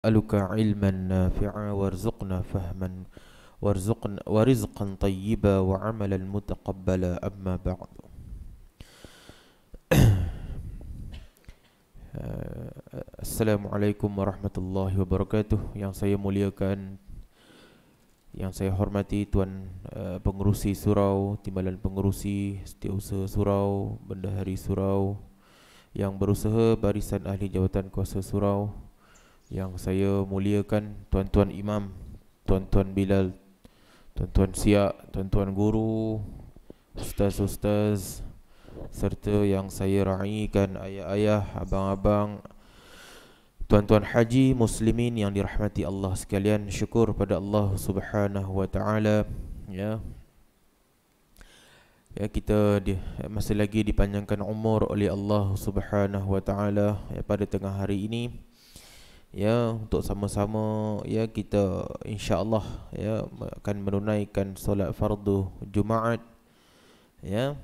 نسألك علما نافعا وارزقنا فهما وارزقنا ورزقا طيبا وعملا متقبلا أما بعد السلام عليكم ورحمة الله وبركاته yang saya muliakan yang saya hormati Tuan uh, Pengerusi Surau, Timbalan Pengerusi, Setiausaha Surau, Bendahari Surau yang berusaha Barisan Ahli Jawatan Kuasa Surau yang saya muliakan tuan-tuan imam, tuan-tuan bilal, tuan-tuan siak, tuan-tuan guru, ustaz-ustaz serta yang saya raikan ayah-ayah, abang-abang Tuan-tuan haji muslimin yang dirahmati Allah sekalian Syukur pada Allah subhanahu wa ta'ala ya. ya Kita di, masih lagi dipanjangkan umur oleh Allah subhanahu wa ta'ala ya, Pada tengah hari ini ya untuk sama-sama ya kita insyaallah ya akan menunaikan solat fardu Jumaat ya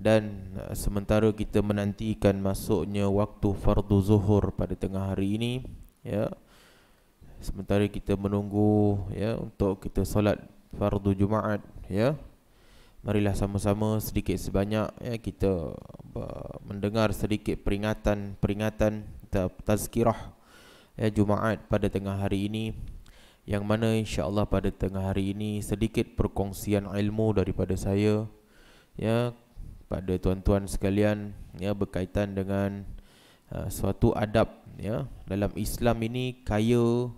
dan eh, sementara kita menantikan masuknya waktu fardu zuhur pada tengah hari ini ya sementara kita menunggu ya untuk kita solat fardu Jumaat ya marilah sama-sama sedikit sebanyak ya kita eh, mendengar sedikit peringatan-peringatan tazkirah peringatan, ya, Jumaat pada tengah hari ini yang mana insya-Allah pada tengah hari ini sedikit perkongsian ilmu daripada saya ya pada tuan-tuan sekalian ya berkaitan dengan uh, suatu adab ya dalam Islam ini kaya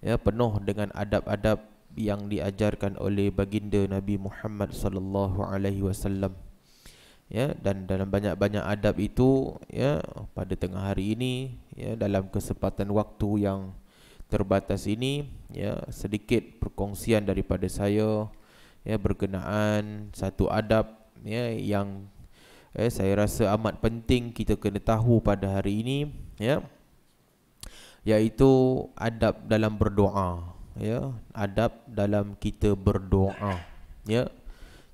ya penuh dengan adab-adab yang diajarkan oleh baginda Nabi Muhammad sallallahu alaihi wasallam ya dan dalam banyak-banyak adab itu ya pada tengah hari ini ya dalam kesempatan waktu yang terbatas ini ya sedikit perkongsian daripada saya ya berkenaan satu adab ya yang ya, saya rasa amat penting kita kena tahu pada hari ini ya iaitu adab dalam berdoa ya adab dalam kita berdoa ya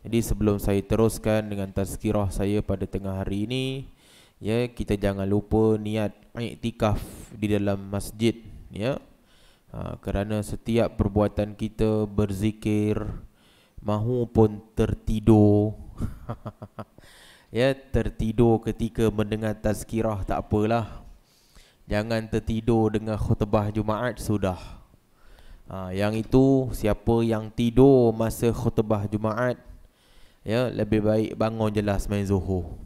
jadi sebelum saya teruskan dengan tazkirah saya pada tengah hari ini, ya kita jangan lupa niat iktikaf di dalam masjid, ya. Ha, kerana setiap perbuatan kita berzikir mahu pun tertidur ya tertidur ketika mendengar tazkirah tak apalah. Jangan tertidur dengan khutbah Jumaat sudah. Ha, yang itu siapa yang tidur masa khutbah Jumaat Ya, lebih baik bangun je lah semain zuhur.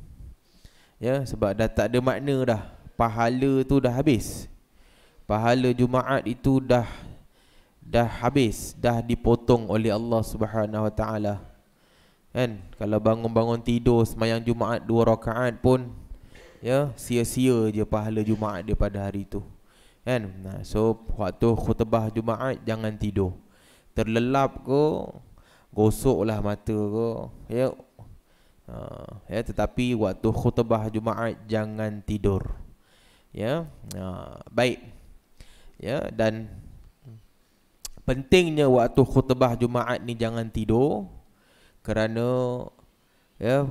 Ya, sebab dah tak ada makna dah. Pahala tu dah habis. Pahala Jumaat itu dah dah habis, dah dipotong oleh Allah Subhanahu Wa Taala. Kan? Kalau bangun-bangun tidur semayang Jumaat dua rakaat pun ya, sia-sia je pahala Jumaat pada hari itu. Kan? Nah, so waktu khutbah Jumaat jangan tidur. Terlelap ke gosoklah mata ke ya ha, ya tetapi waktu khutbah jumaat jangan tidur ya ha, baik ya dan pentingnya waktu khutbah jumaat ni jangan tidur kerana ya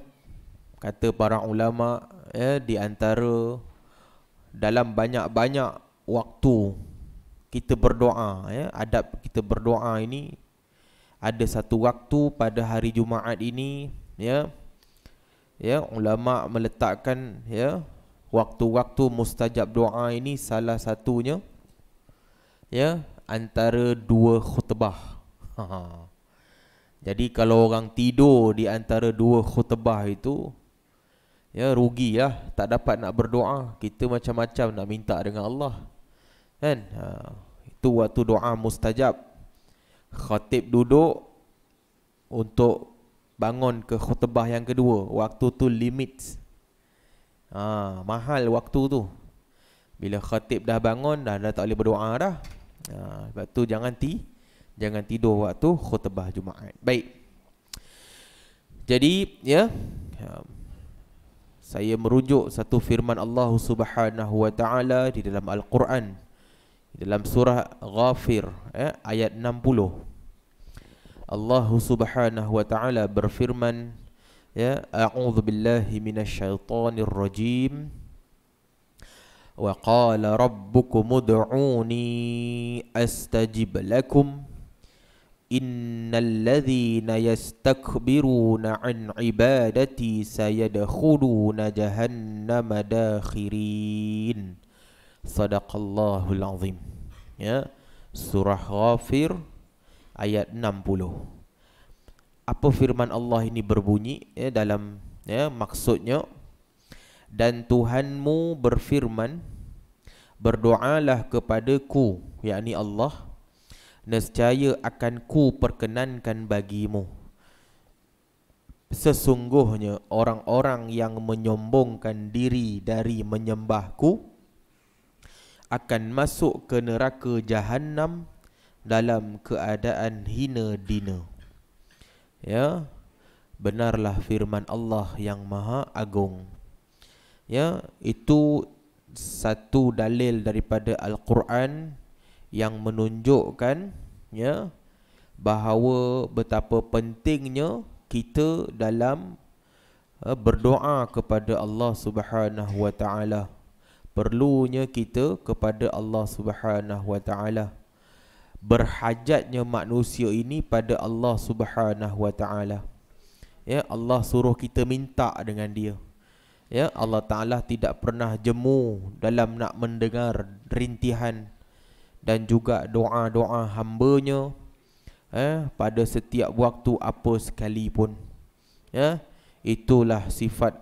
kata para ulama ya di antara dalam banyak-banyak waktu kita berdoa ya adab kita berdoa ini ada satu waktu pada hari Jumaat ini ya ya ulama meletakkan ya waktu-waktu mustajab doa ini salah satunya ya antara dua khutbah ha jadi kalau orang tidur di antara dua khutbah itu ya rugi ya, tak dapat nak berdoa kita macam-macam nak minta dengan Allah kan ha itu waktu doa mustajab khatib duduk untuk bangun ke khutbah yang kedua waktu tu limit ha, mahal waktu tu bila khatib dah bangun dah, dah tak boleh berdoa dah ha, sebab tu jangan ti jangan tidur waktu khutbah Jumaat baik jadi ya ha, saya merujuk satu firman Allah Subhanahu wa taala di dalam al-Quran dalam surah Ghafir eh, ayat 60 Allah Subhanahu wa taala berfirman ya a'udzu billahi minasyaitonir rajim wa qala rabbukum ud'uni astajib lakum innalladhina yastakbiruna an ibadati sayadkhuluna jahannama dakhirin Sadaqallahul Azim. Ya. Surah Ghafir ayat 60. Apa firman Allah ini berbunyi ya dalam ya maksudnya dan Tuhanmu berfirman berdoalah kepada ku, yakni Allah nescaya akan ku perkenankan bagimu sesungguhnya orang-orang yang menyombongkan diri dari menyembahku akan masuk ke neraka jahanam dalam keadaan hina dina. Ya. Benarlah firman Allah yang Maha Agung. Ya, itu satu dalil daripada al-Quran yang menunjukkan ya bahawa betapa pentingnya kita dalam eh, berdoa kepada Allah Subhanahu Wa Taala perlunya kita kepada Allah Subhanahu Wa Taala. Berhajatnya manusia ini pada Allah Subhanahu Wa Taala. Ya, Allah suruh kita minta dengan dia. Ya, Allah Taala tidak pernah jemu dalam nak mendengar rintihan dan juga doa-doa hambanya eh, pada setiap waktu apa sekalipun. Ya, itulah sifat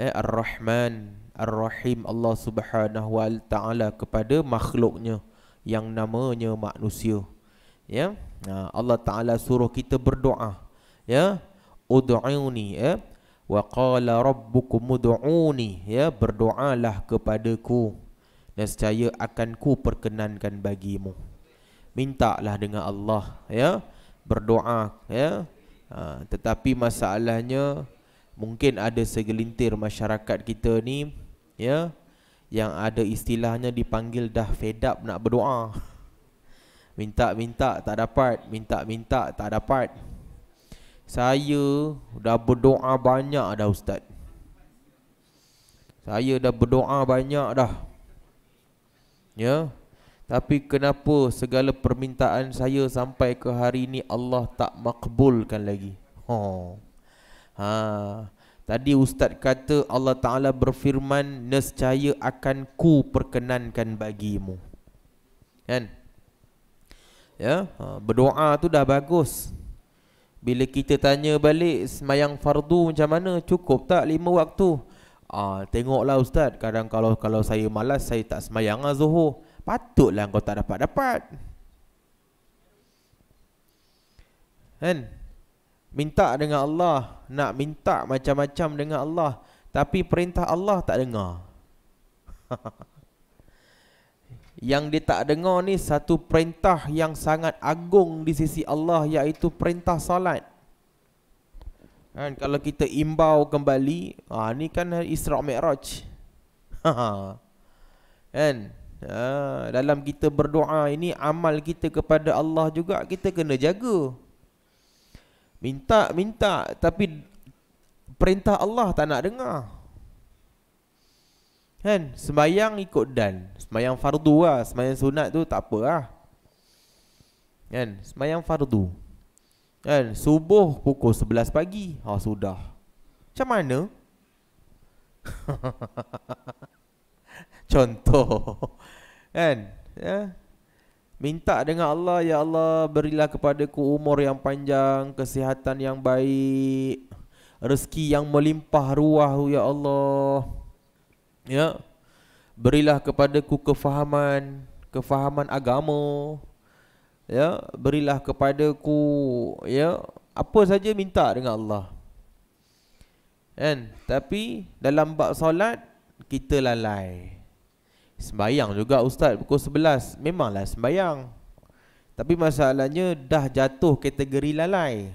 eh, Ar-Rahman Ar-Rahim Allah Subhanahu Wa Taala kepada makhluknya yang namanya manusia. Ya. Ha, Allah Taala suruh kita berdoa. Ya. Ud'uni ya. Wa qala rabbukum ud'uni ya berdoalah kepadaku nescaya akan ku perkenankan bagimu. Mintalah dengan Allah ya berdoa ya. Ha, tetapi masalahnya mungkin ada segelintir masyarakat kita ni ya yang ada istilahnya dipanggil dah fed up nak berdoa minta-minta tak dapat minta-minta tak dapat saya dah berdoa banyak dah ustaz saya dah berdoa banyak dah ya tapi kenapa segala permintaan saya sampai ke hari ini Allah tak makbulkan lagi Oh, ha Tadi Ustaz kata Allah Ta'ala berfirman Nescaya akan ku perkenankan bagimu Kan Ya ha, Berdoa tu dah bagus Bila kita tanya balik Semayang fardu macam mana Cukup tak lima waktu Ah, Tengoklah Ustaz Kadang kalau kalau saya malas Saya tak semayang lah Zuhur Patutlah kau tak dapat-dapat Kan -dapat. Minta dengan Allah Nak minta macam-macam dengan Allah Tapi perintah Allah tak dengar Yang dia tak dengar ni Satu perintah yang sangat agung Di sisi Allah Iaitu perintah salat Kan, kalau kita imbau kembali ah, Ni kan Isra' Mi'raj Kan ah, Dalam kita berdoa ini Amal kita kepada Allah juga Kita kena jaga Minta, minta Tapi Perintah Allah tak nak dengar Kan? Sembayang ikut dan Sembayang fardu lah Sembayang sunat tu tak apa lah Kan? Sembayang fardu Kan? Subuh pukul 11 pagi Ha oh, sudah Macam mana? Contoh Kan? Ya? Minta dengan Allah Ya Allah berilah kepadaku umur yang panjang Kesihatan yang baik Rezeki yang melimpah ruah Ya Allah Ya Berilah kepadaku kefahaman Kefahaman agama Ya Berilah kepadaku Ya Apa saja minta dengan Allah Kan Tapi Dalam bab solat Kita lalai Sembayang juga ustaz pukul 11 Memanglah sembayang Tapi masalahnya dah jatuh kategori lalai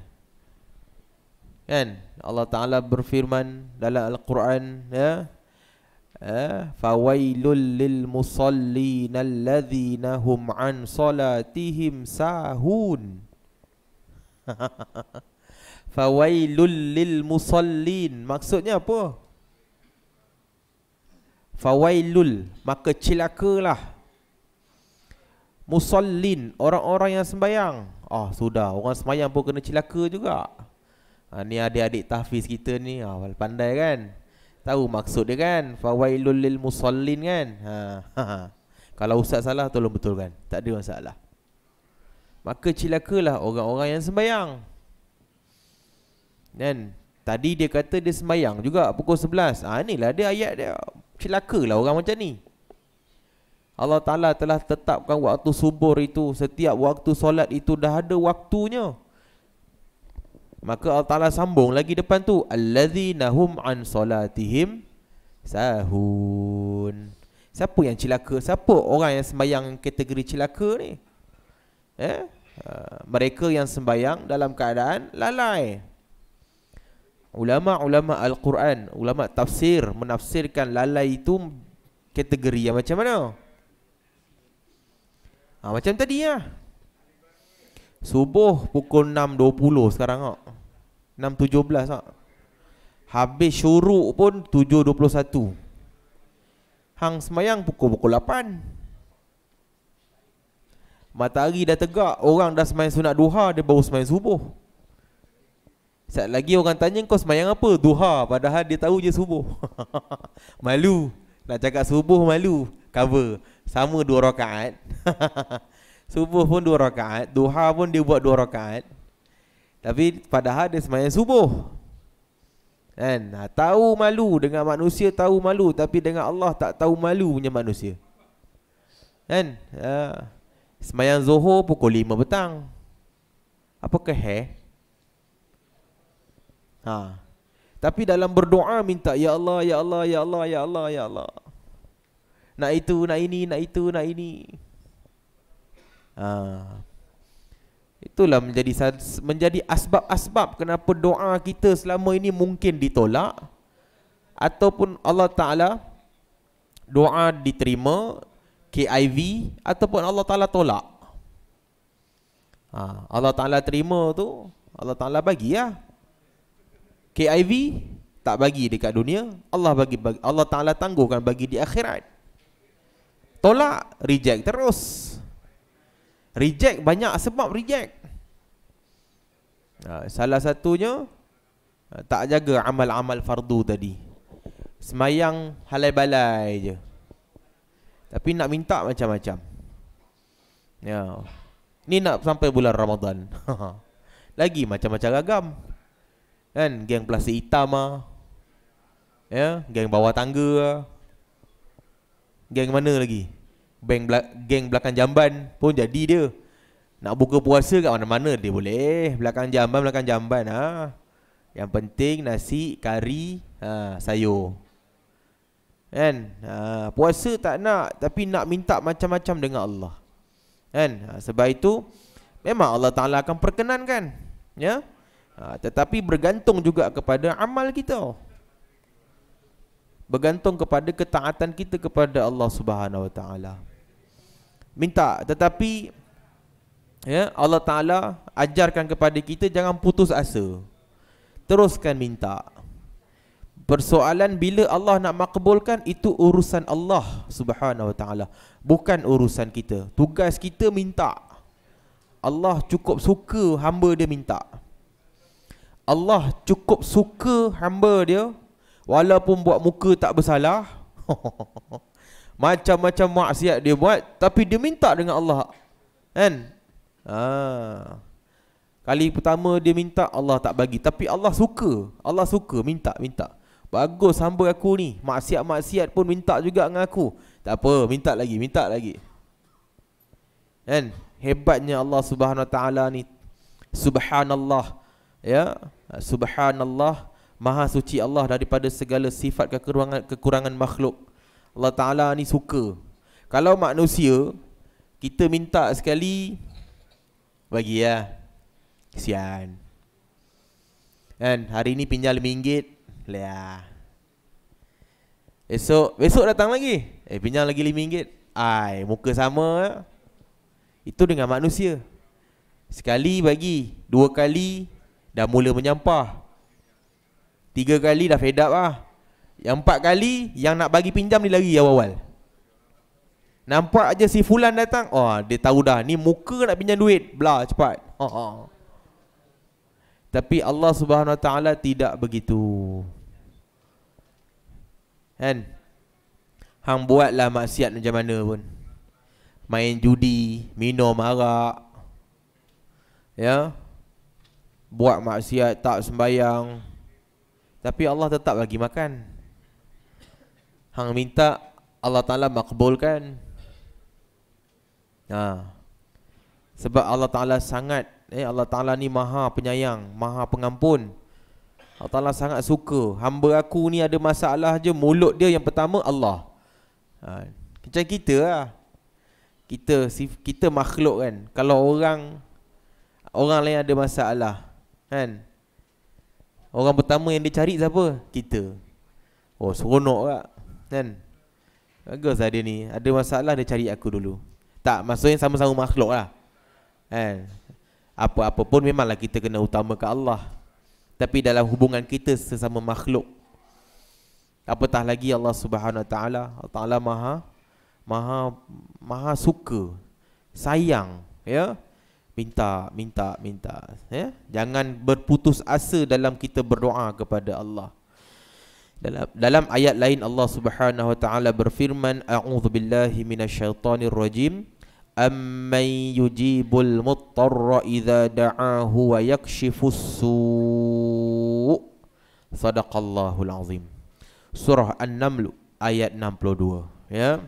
Kan Allah Ta'ala berfirman dalam Al-Quran ya, ya Fawailul lil musallina alladhina hum an salatihim sahun Fawailul lil musallin Maksudnya apa? Fawailul Maka celakalah Musallin Orang-orang yang sembayang Ah sudah Orang sembayang pun kena celaka juga ha, Ni adik-adik tahfiz kita ni ah, Pandai kan Tahu maksud dia kan Fawailul lil musallin kan ha, ha, ha. Kalau ustaz salah tolong betulkan Tak ada masalah Maka celakalah orang-orang yang sembayang Dan Tadi dia kata dia sembayang juga Pukul 11 ha, ah, Inilah dia ayat dia celakalah orang macam ni Allah Ta'ala telah tetapkan waktu subur itu Setiap waktu solat itu dah ada waktunya Maka Allah Ta'ala sambung lagi depan tu Allazinahum an solatihim sahun Siapa yang celaka? Siapa orang yang sembayang kategori celaka ni? Eh? Ha, mereka yang sembayang dalam keadaan lalai Ulama-ulama Al-Quran Ulama tafsir Menafsirkan lalai itu Kategori yang macam mana ha, Macam tadi ya. Subuh pukul 6.20 sekarang kak. 6.17 kak. Habis syuruk pun 7.21 Hang semayang pukul-pukul 8 Matahari dah tegak Orang dah semayang sunat duha Dia baru semayang subuh Sekejap lagi orang tanya kau semayang apa? Duha padahal dia tahu je subuh Malu Nak cakap subuh malu Cover Sama dua rakaat Subuh pun dua rakaat Duha pun dia buat dua rakaat Tapi padahal dia semayang subuh Kan? Ha, tahu malu dengan manusia tahu malu Tapi dengan Allah tak tahu malu punya manusia Kan? Uh, semayang zuhur pukul lima petang Apakah hair? Ha. Tapi dalam berdoa minta ya Allah ya Allah ya Allah ya Allah ya Allah. Nak itu nak ini nak itu nak ini. Ha. Itulah menjadi menjadi asbab-asbab kenapa doa kita selama ini mungkin ditolak ataupun Allah Taala doa diterima KIV ataupun Allah Taala tolak. Ha, Allah Taala terima tu Allah Taala bagi Ya? KIV tak bagi dekat dunia, Allah bagi Allah Taala tangguhkan bagi di akhirat. Tolak, reject terus. Reject banyak sebab reject. Ha, salah satunya ha, tak jaga amal-amal fardu tadi. Semayang halai balai je. Tapi nak minta macam-macam. Ya. Ni nak sampai bulan Ramadan. Lagi macam-macam agam. Kan geng plastik hitam ah. Ya, yeah? geng bawah tangga ah. Geng mana lagi? Bank bela- geng belakang jamban pun jadi dia. Nak buka puasa kat mana-mana dia boleh. Belakang jamban, belakang jamban ah. Yang penting nasi, kari, ha, sayur. Kan? Ha, puasa tak nak tapi nak minta macam-macam dengan Allah. Kan? Ha, sebab itu memang Allah Taala akan perkenankan. Ya? Yeah? ha, Tetapi bergantung juga kepada amal kita Bergantung kepada ketaatan kita kepada Allah Subhanahu Wa Taala. Minta tetapi ya, Allah Ta'ala ajarkan kepada kita jangan putus asa Teruskan minta Persoalan bila Allah nak makbulkan itu urusan Allah Subhanahu Wa Taala, bukan urusan kita. Tugas kita minta. Allah cukup suka hamba dia minta. Allah cukup suka hamba dia walaupun buat muka tak bersalah macam-macam maksiat dia buat tapi dia minta dengan Allah kan ha kali pertama dia minta Allah tak bagi tapi Allah suka Allah suka minta minta bagus hamba aku ni maksiat-maksiat pun minta juga dengan aku tak apa minta lagi minta lagi kan hebatnya Allah Subhanahu Wa taala ni subhanallah ya yeah? Uh, Subhanallah Maha suci Allah daripada segala sifat kekurangan, kekurangan makhluk Allah Ta'ala ni suka Kalau manusia Kita minta sekali Bagi ya Kesian Kan hari ni pinjam RM5 Lea Esok, besok datang lagi Eh pinjam lagi RM5 Ay, muka sama eh. Itu dengan manusia Sekali bagi Dua kali Dah mula menyampah Tiga kali dah fed up lah Yang empat kali Yang nak bagi pinjam ni lagi awal-awal Nampak aja si Fulan datang Oh dia tahu dah Ni muka nak pinjam duit Blah cepat Oh. ha. Tapi Allah subhanahu wa ta'ala Tidak begitu Kan Hang buatlah maksiat macam mana pun Main judi Minum arak Ya yeah? buat maksiat tak sembayang tapi Allah tetap bagi makan hang minta Allah Taala makbulkan ha sebab Allah Taala sangat eh Allah Taala ni maha penyayang maha pengampun Allah Taala sangat suka hamba aku ni ada masalah je mulut dia yang pertama Allah ha macam kita lah kita kita makhluk kan kalau orang orang lain ada masalah Kan Orang pertama yang dia cari siapa? Kita Oh seronok kak Kan Bagus lah dia ni Ada masalah dia cari aku dulu Tak maksudnya sama-sama makhluk lah Kan Apa-apa pun memanglah kita kena utama ke Allah Tapi dalam hubungan kita sesama makhluk Apatah lagi Allah subhanahu wa ta'ala Allah ta'ala maha Maha Maha suka Sayang Ya yeah? minta minta minta ya jangan berputus asa dalam kita berdoa kepada Allah dalam dalam ayat lain Allah Subhanahu wa taala berfirman a'udzu billahi minasyaitonir rajim amman yujibul muttarra idza da'ahu wa yakshifus su sadaqallahul azim surah an-naml ayat 62 ya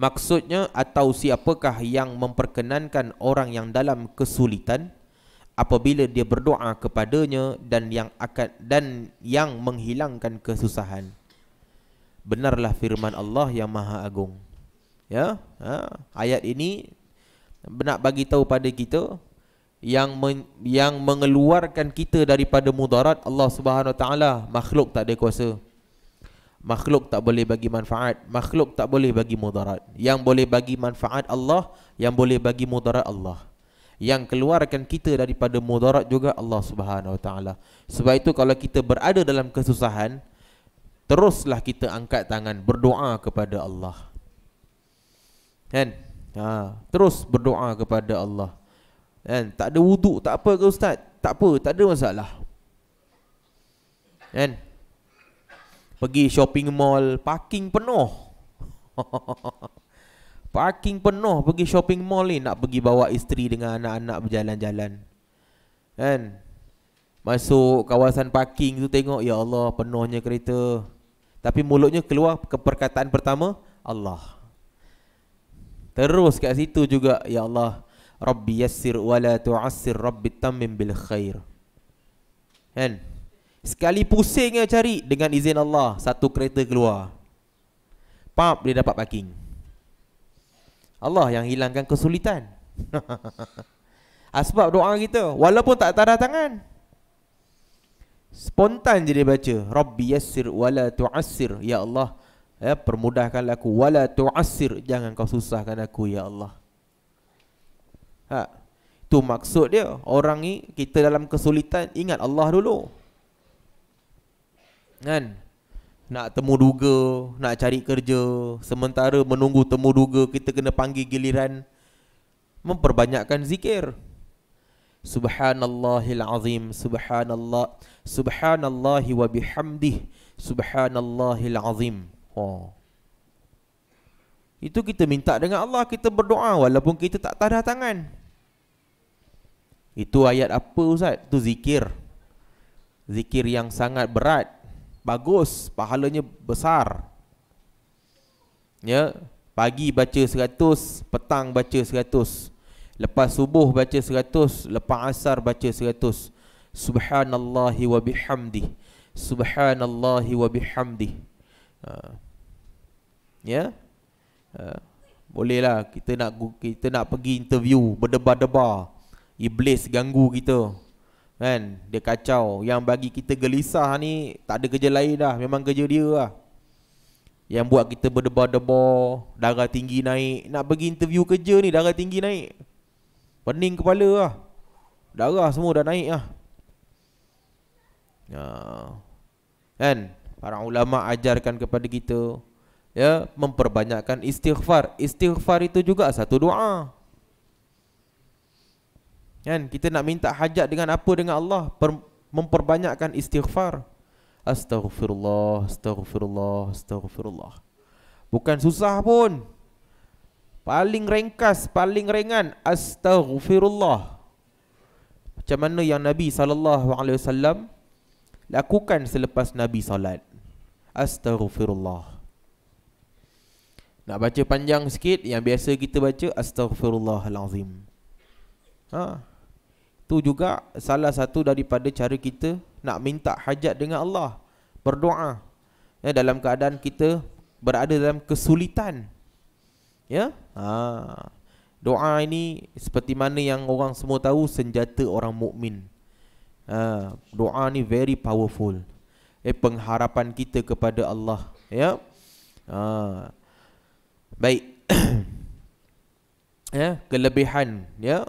Maksudnya atau siapakah yang memperkenankan orang yang dalam kesulitan apabila dia berdoa kepadanya dan yang akan dan yang menghilangkan kesusahan. Benarlah firman Allah yang Maha Agung. Ya, ha? ayat ini nak bagi tahu pada kita yang men, yang mengeluarkan kita daripada mudarat Allah Subhanahu Wa Taala makhluk tak ada kuasa makhluk tak boleh bagi manfaat makhluk tak boleh bagi mudarat yang boleh bagi manfaat Allah yang boleh bagi mudarat Allah yang keluarkan kita daripada mudarat juga Allah Subhanahu Wa Taala sebab itu kalau kita berada dalam kesusahan teruslah kita angkat tangan berdoa kepada Allah kan ha terus berdoa kepada Allah kan tak ada wuduk tak apa ke ustaz tak apa tak ada masalah kan Pergi shopping mall Parking penuh Parking penuh Pergi shopping mall ni Nak pergi bawa isteri Dengan anak-anak berjalan-jalan Kan Masuk kawasan parking tu tengok Ya Allah penuhnya kereta Tapi mulutnya keluar ke perkataan pertama Allah Terus kat situ juga Ya Allah Rabbi yassir wala tu'assir Rabbi tamim bil khair Kan Sekali pusing dia cari Dengan izin Allah Satu kereta keluar Pap dia dapat parking Allah yang hilangkan kesulitan ah, Sebab doa kita Walaupun tak tanda tangan Spontan je dia baca Rabbi yassir wala tu'assir Ya Allah ya, Permudahkanlah aku Wala tu'assir Jangan kau susahkan aku Ya Allah Ha. maksud dia Orang ni kita dalam kesulitan Ingat Allah dulu kan nak temu duga nak cari kerja sementara menunggu temu duga kita kena panggil giliran memperbanyakkan zikir subhanallahil azim subhanallah subhanallah wa bihamdih subhanallahil azim oh. itu kita minta dengan Allah kita berdoa walaupun kita tak tanda tangan itu ayat apa ustaz itu zikir zikir yang sangat berat bagus, pahalanya besar. Ya, pagi baca seratus, petang baca seratus, Lepas subuh baca seratus, lepas asar baca seratus. Subhanallah wa bihamdi. Subhanallah wa bihamdi. Ha. Ya. Ha. Bolehlah kita nak kita nak pergi interview berdebar-debar. Iblis ganggu kita kan dia kacau yang bagi kita gelisah ni tak ada kerja lain dah memang kerja dia lah yang buat kita berdebar-debar darah tinggi naik nak pergi interview kerja ni darah tinggi naik pening kepala lah darah semua dah naik lah ya. kan para ulama ajarkan kepada kita ya memperbanyakkan istighfar istighfar itu juga satu doa Kan? Kita nak minta hajat dengan apa dengan Allah? Per- memperbanyakkan istighfar. Astaghfirullah, astaghfirullah, astaghfirullah. Bukan susah pun. Paling ringkas, paling ringan astaghfirullah. Macam mana yang Nabi sallallahu alaihi wasallam lakukan selepas Nabi solat? Astaghfirullah. Nak baca panjang sikit yang biasa kita baca astaghfirullahalazim. Ha. Tu juga salah satu daripada cara kita nak minta hajat dengan Allah, berdoa. Ya dalam keadaan kita berada dalam kesulitan. Ya? Ha. Doa ini seperti mana yang orang semua tahu senjata orang mukmin. Ha. doa ni very powerful. Eh pengharapan kita kepada Allah, ya. Ha. Baik. ya, kelebihan, ya,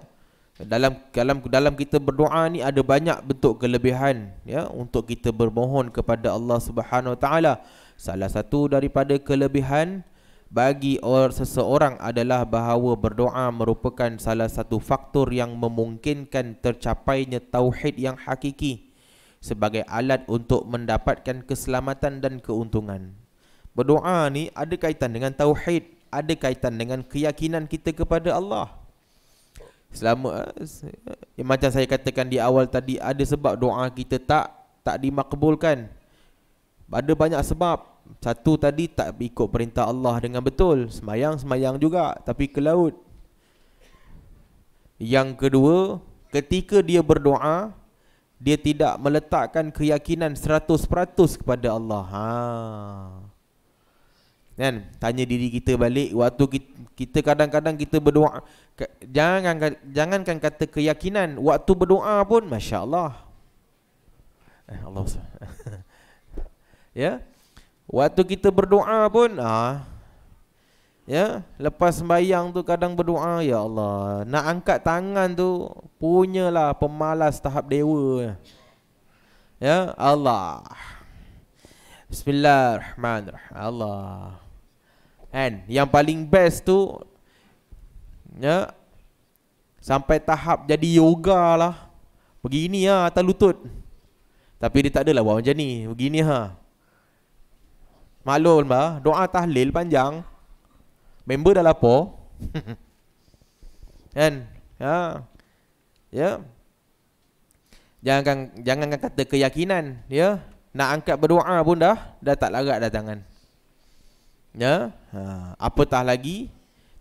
dalam dalam dalam kita berdoa ni ada banyak bentuk kelebihan ya untuk kita bermohon kepada Allah Subhanahu Wa Taala. Salah satu daripada kelebihan bagi orang seseorang adalah bahawa berdoa merupakan salah satu faktor yang memungkinkan tercapainya tauhid yang hakiki sebagai alat untuk mendapatkan keselamatan dan keuntungan. Berdoa ni ada kaitan dengan tauhid, ada kaitan dengan keyakinan kita kepada Allah selama ya, macam saya katakan di awal tadi ada sebab doa kita tak tak dimakbulkan ada banyak sebab satu tadi tak ikut perintah Allah dengan betul semayang semayang juga tapi ke laut yang kedua ketika dia berdoa dia tidak meletakkan keyakinan 100% kepada Allah ha kan tanya diri kita balik waktu kita, kadang-kadang kita berdoa jangan jangankan kata keyakinan waktu berdoa pun masya-Allah eh Allah ya waktu kita berdoa pun ah ya lepas sembahyang tu kadang berdoa ya Allah nak angkat tangan tu punyalah pemalas tahap dewa ya Allah Bismillahirrahmanirrahim Allah kan yang paling best tu ya sampai tahap jadi yoga lah begini ha atas lutut tapi dia tak adalah buat macam ni begini ha maklum ba doa tahlil panjang member dah lapar kan ha ya jangan jangan kata keyakinan ya nak angkat berdoa pun dah dah tak larat dah tangan ya ha apatah lagi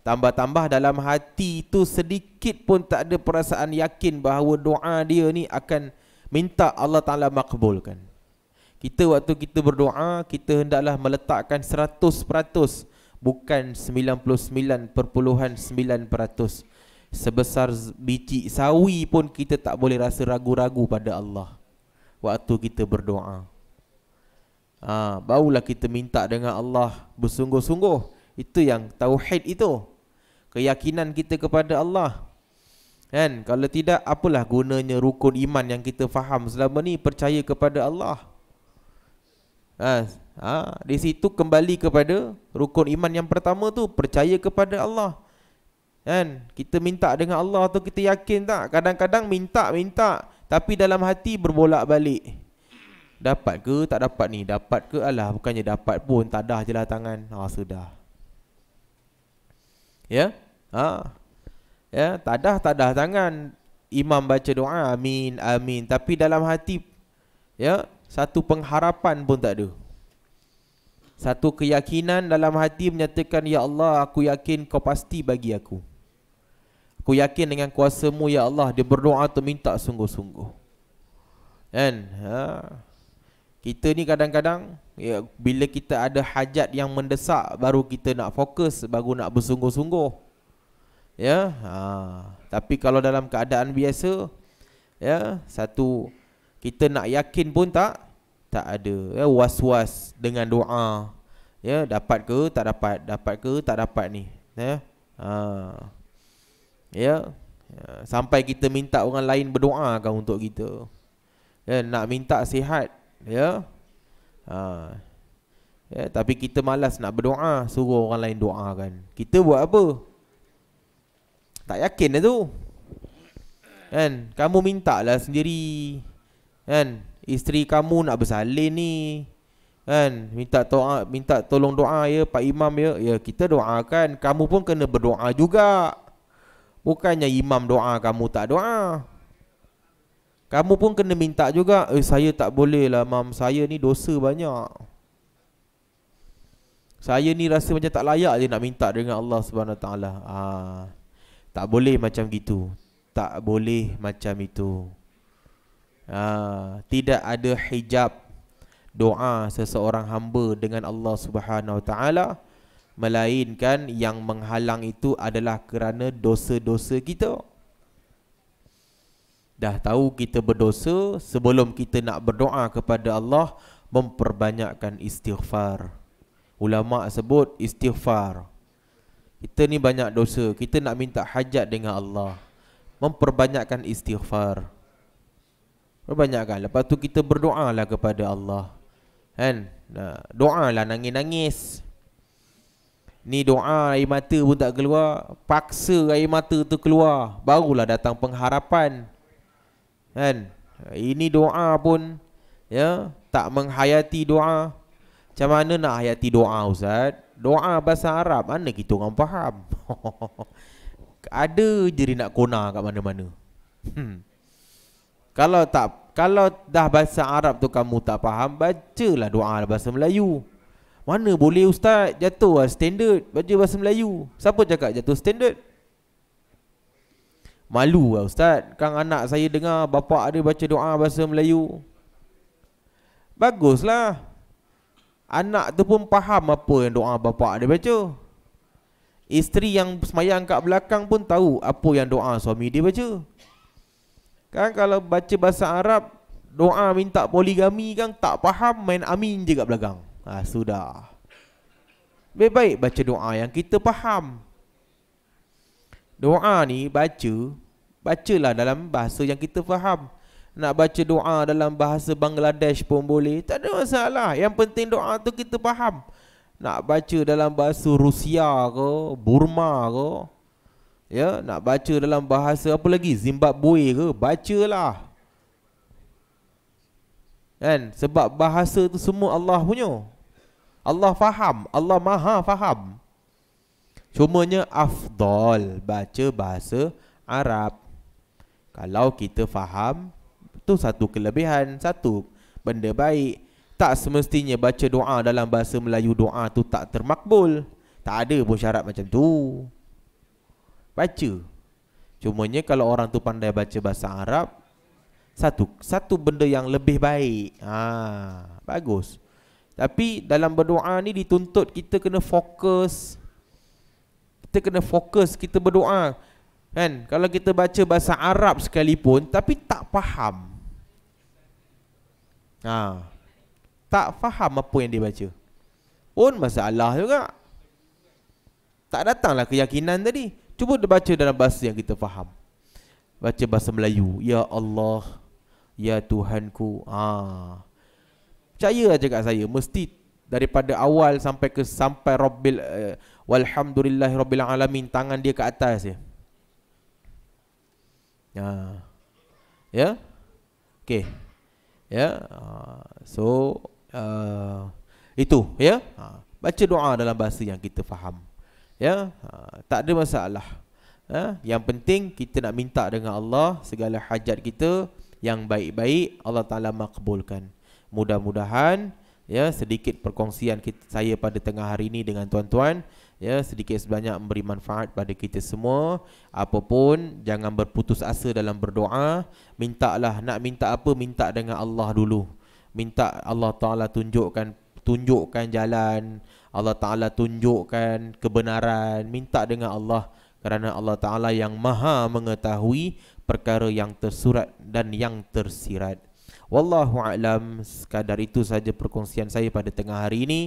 tambah-tambah dalam hati itu sedikit pun tak ada perasaan yakin bahawa doa dia ni akan minta Allah Taala makbulkan kita waktu kita berdoa kita hendaklah meletakkan 100% bukan 99.9% sebesar biji sawi pun kita tak boleh rasa ragu-ragu pada Allah waktu kita berdoa ha, Barulah kita minta dengan Allah bersungguh-sungguh Itu yang tauhid itu Keyakinan kita kepada Allah Kan? Kalau tidak, apalah gunanya rukun iman yang kita faham selama ni Percaya kepada Allah ha, ha, Di situ kembali kepada rukun iman yang pertama tu Percaya kepada Allah Kan? Kita minta dengan Allah tu kita yakin tak? Kadang-kadang minta-minta Tapi dalam hati berbolak balik Dapat ke tak dapat ni Dapat ke alah Bukannya dapat pun Tadah je lah tangan Ha sudah Ya Ha Ya tak dah, tak dah tangan Imam baca doa Amin Amin Tapi dalam hati Ya Satu pengharapan pun tak ada Satu keyakinan dalam hati Menyatakan Ya Allah Aku yakin kau pasti bagi aku Aku yakin dengan kuasamu Ya Allah Dia berdoa atau minta sungguh-sungguh Kan -sungguh. Ha kita ni kadang-kadang ya, Bila kita ada hajat yang mendesak Baru kita nak fokus Baru nak bersungguh-sungguh Ya ha. Tapi kalau dalam keadaan biasa Ya Satu Kita nak yakin pun tak Tak ada ya, Was-was dengan doa Ya Dapat ke tak dapat Dapat ke tak dapat ni Ya ha. Ya, ya. Sampai kita minta orang lain berdoa kan untuk kita ya, Nak minta sihat ya. Ha. Ya, tapi kita malas nak berdoa, suruh orang lain doakan. Kita buat apa? Tak yakin dah tu. Kan, kamu mintalah sendiri. Kan, isteri kamu nak bersalin ni. Kan, minta doa, minta tolong doa ya Pak Imam ya. Ya, kita doakan. Kamu pun kena berdoa juga. Bukannya imam doa kamu tak doa. Kamu pun kena minta juga Eh saya tak boleh lah mam Saya ni dosa banyak Saya ni rasa macam tak layak je nak minta dengan Allah SWT ha. Tak boleh macam gitu Tak boleh macam itu ha. Tidak ada hijab Doa seseorang hamba dengan Allah Subhanahu SWT Melainkan yang menghalang itu adalah kerana dosa-dosa kita dah tahu kita berdosa sebelum kita nak berdoa kepada Allah memperbanyakkan istighfar ulama sebut istighfar kita ni banyak dosa kita nak minta hajat dengan Allah memperbanyakkan istighfar perbanyakkan lepas tu kita berdoa berdoalah kepada Allah kan nah, lah nangis-nangis Ni doa air mata pun tak keluar Paksa air mata tu keluar Barulah datang pengharapan kan ini doa pun ya tak menghayati doa macam mana nak hayati doa ustaz doa bahasa arab mana kita orang faham ada jeri nak kona kat mana-mana hmm. kalau tak kalau dah bahasa arab tu kamu tak faham bacalah doa bahasa melayu mana boleh ustaz jatuh lah standard baca bahasa melayu siapa cakap jatuh standard Malu lah ustaz Kang anak saya dengar bapa ada baca doa bahasa Melayu Baguslah Anak tu pun faham apa yang doa bapa dia baca Isteri yang semayang kat belakang pun tahu Apa yang doa suami dia baca Kan kalau baca bahasa Arab Doa minta poligami kan tak faham Main amin je kat belakang ha, Sudah Baik-baik baca doa yang kita faham Doa ni baca Bacalah dalam bahasa yang kita faham Nak baca doa dalam bahasa Bangladesh pun boleh Tak ada masalah Yang penting doa tu kita faham Nak baca dalam bahasa Rusia ke Burma ke Ya, nak baca dalam bahasa apa lagi Zimbabwe ke Bacalah Kan? Sebab bahasa tu semua Allah punya Allah faham Allah maha faham Cumanya afdal Baca bahasa Arab kalau kita faham tu satu kelebihan, satu benda baik. Tak semestinya baca doa dalam bahasa Melayu doa tu tak termakbul. Tak ada pun syarat macam tu. Baca. Cumanya kalau orang tu pandai baca bahasa Arab satu satu benda yang lebih baik. Ha, bagus. Tapi dalam berdoa ni dituntut kita kena fokus. Kita kena fokus kita berdoa. Kan? Kalau kita baca bahasa Arab sekalipun tapi tak faham. Ha. Tak faham apa yang dia baca. Pun masalah juga. Tak datanglah keyakinan tadi. Cuba dia baca dalam bahasa yang kita faham. Baca bahasa Melayu. Ya Allah. Ya Tuhanku. Ha. Percaya aja kat saya. Mesti daripada awal sampai ke sampai Rabbil uh, Walhamdulillahi Rabbil Alamin tangan dia ke atas je. Ya. Ya. Ya. Okey. Ya. Ah, so uh, itu ya. Ah, baca doa dalam bahasa yang kita faham. Ya. Tak ada masalah. Ya. Yang penting kita nak minta dengan Allah segala hajat kita yang baik-baik Allah Taala makbulkan. Mudah-mudahan ya sedikit perkongsian kita, saya pada tengah hari ini dengan tuan-tuan ya sedikit sebanyak memberi manfaat pada kita semua apapun jangan berputus asa dalam berdoa mintalah nak minta apa minta dengan Allah dulu minta Allah taala tunjukkan tunjukkan jalan Allah taala tunjukkan kebenaran minta dengan Allah kerana Allah taala yang maha mengetahui perkara yang tersurat dan yang tersirat wallahu alam sekadar itu saja perkongsian saya pada tengah hari ini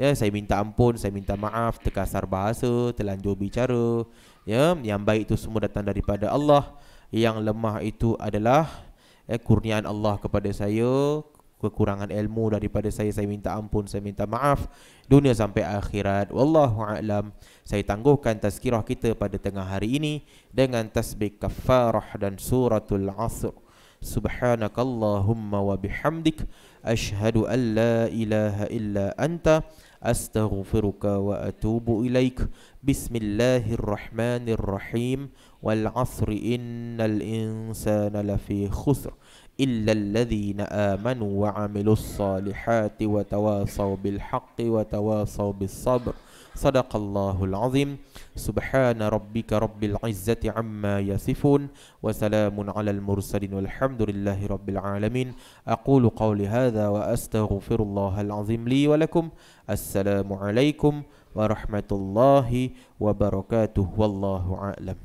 ya saya minta ampun saya minta maaf terkasar bahasa terlanjur bicara ya yang baik itu semua datang daripada Allah yang lemah itu adalah eh, kurniaan Allah kepada saya kekurangan ilmu daripada saya saya minta ampun saya minta maaf dunia sampai akhirat wallahu a'lam. saya tangguhkan tazkirah kita pada tengah hari ini dengan tasbih kafarah dan suratul asr سبحانك اللهم وبحمدك أشهد أن لا إله إلا أنت أستغفرك وأتوب إليك بسم الله الرحمن الرحيم والعصر إن الإنسان لفي خسر إلا الذين آمنوا وعملوا الصالحات وتواصوا بالحق وتواصوا بالصبر صدق الله العظيم سبحان ربك رب العزة عما يصفون وسلام على المرسلين والحمد لله رب العالمين أقول قولي هذا وأستغفر الله العظيم لي ولكم السلام عليكم ورحمة الله وبركاته والله أعلم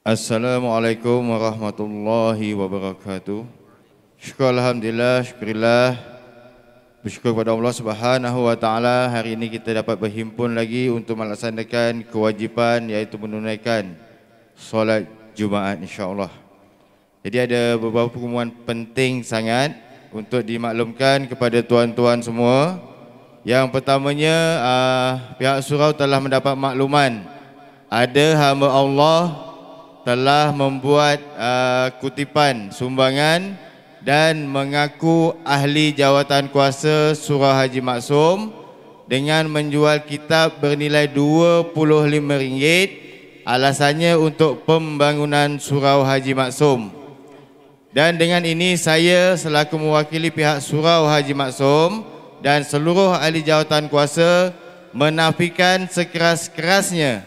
Assalamualaikum warahmatullahi wabarakatuh. Syukur alhamdulillah, syukurillah bersyukur kepada Allah Subhanahu wa taala hari ini kita dapat berhimpun lagi untuk melaksanakan kewajipan yaitu menunaikan solat Jumaat insya-Allah. Jadi ada beberapa pengumuman penting sangat untuk dimaklumkan kepada tuan-tuan semua. Yang pertamanya uh, pihak surau telah mendapat makluman ada hamba Allah telah membuat uh, kutipan sumbangan dan mengaku ahli jawatan kuasa Surah Haji Maksum dengan menjual kitab bernilai RM25 alasannya untuk pembangunan Surau Haji Maksum. Dan dengan ini saya selaku mewakili pihak Surau Haji Maksum dan seluruh ahli jawatan kuasa menafikan sekeras-kerasnya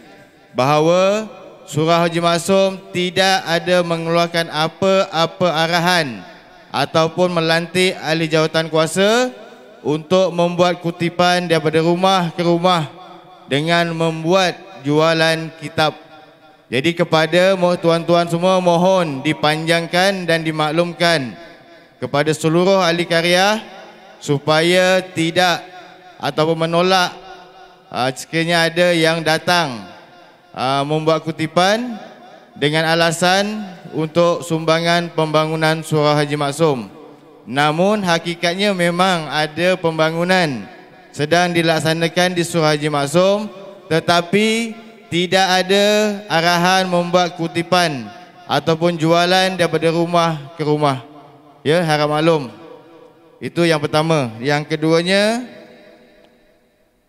bahawa Surau Haji Maksum tidak ada mengeluarkan apa-apa arahan ataupun melantik ahli jawatan kuasa untuk membuat kutipan daripada rumah ke rumah dengan membuat jualan kitab. Jadi kepada tuan-tuan semua mohon dipanjangkan dan dimaklumkan kepada seluruh ahli karya supaya tidak ataupun menolak ah, sekiranya ada yang datang uh, membuat kutipan dengan alasan untuk sumbangan pembangunan surau Haji Maksum. Namun hakikatnya memang ada pembangunan sedang dilaksanakan di surau Haji Maksum tetapi tidak ada arahan membuat kutipan ataupun jualan daripada rumah ke rumah. Ya, harap maklum. Itu yang pertama. Yang keduanya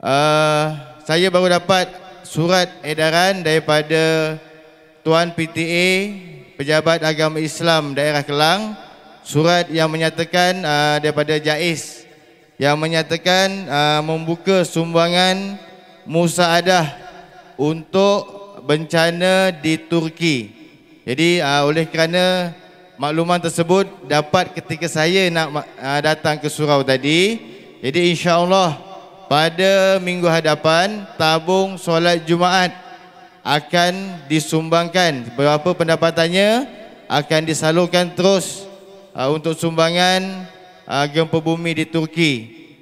uh, saya baru dapat surat edaran daripada Tuan PTA Pejabat Agama Islam Daerah Kelang surat yang menyatakan uh, daripada Jais yang menyatakan uh, membuka sumbangan musaadah untuk bencana di Turki. Jadi uh, oleh kerana makluman tersebut dapat ketika saya nak uh, datang ke surau tadi, jadi insyaallah pada minggu hadapan tabung solat Jumaat akan disumbangkan berapa pendapatannya akan disalurkan terus uh, untuk sumbangan uh, gempa bumi di Turki.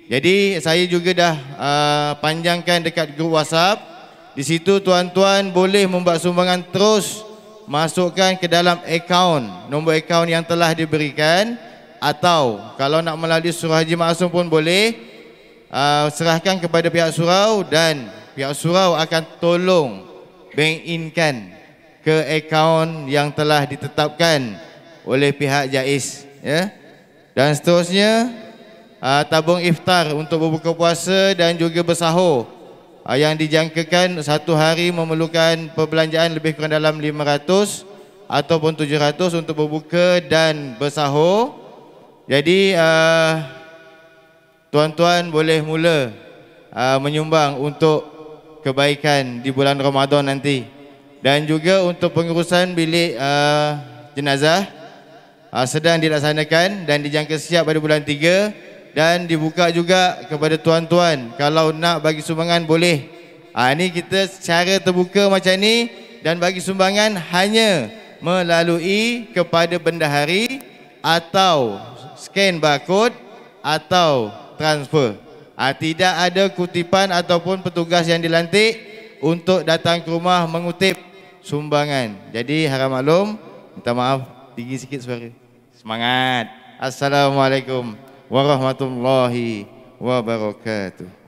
Jadi saya juga dah uh, panjangkan dekat grup WhatsApp. Di situ tuan-tuan boleh membuat sumbangan terus masukkan ke dalam akaun, nombor akaun yang telah diberikan atau kalau nak melalui surau Haji Maksum pun boleh uh, serahkan kepada pihak surau dan pihak surau akan tolong bank inkan ke akaun yang telah ditetapkan oleh pihak JAIS ya. Dan seterusnya aa, ah, tabung iftar untuk berbuka puasa dan juga bersahur aa, ah, yang dijangkakan satu hari memerlukan perbelanjaan lebih kurang dalam 500 ataupun 700 untuk berbuka dan bersahur. Jadi ah, tuan-tuan boleh mula aa, menyumbang untuk kebaikan di bulan Ramadan nanti dan juga untuk pengurusan bilik uh, jenazah uh, sedang dilaksanakan dan dijangka siap pada bulan 3 dan dibuka juga kepada tuan-tuan kalau nak bagi sumbangan boleh uh, ini kita secara terbuka macam ni dan bagi sumbangan hanya melalui kepada bendahari atau scan barcode atau transfer Ah, tidak ada kutipan ataupun petugas yang dilantik untuk datang ke rumah mengutip sumbangan. Jadi harap maklum, minta maaf tinggi sikit suara. Semangat. Assalamualaikum warahmatullahi wabarakatuh.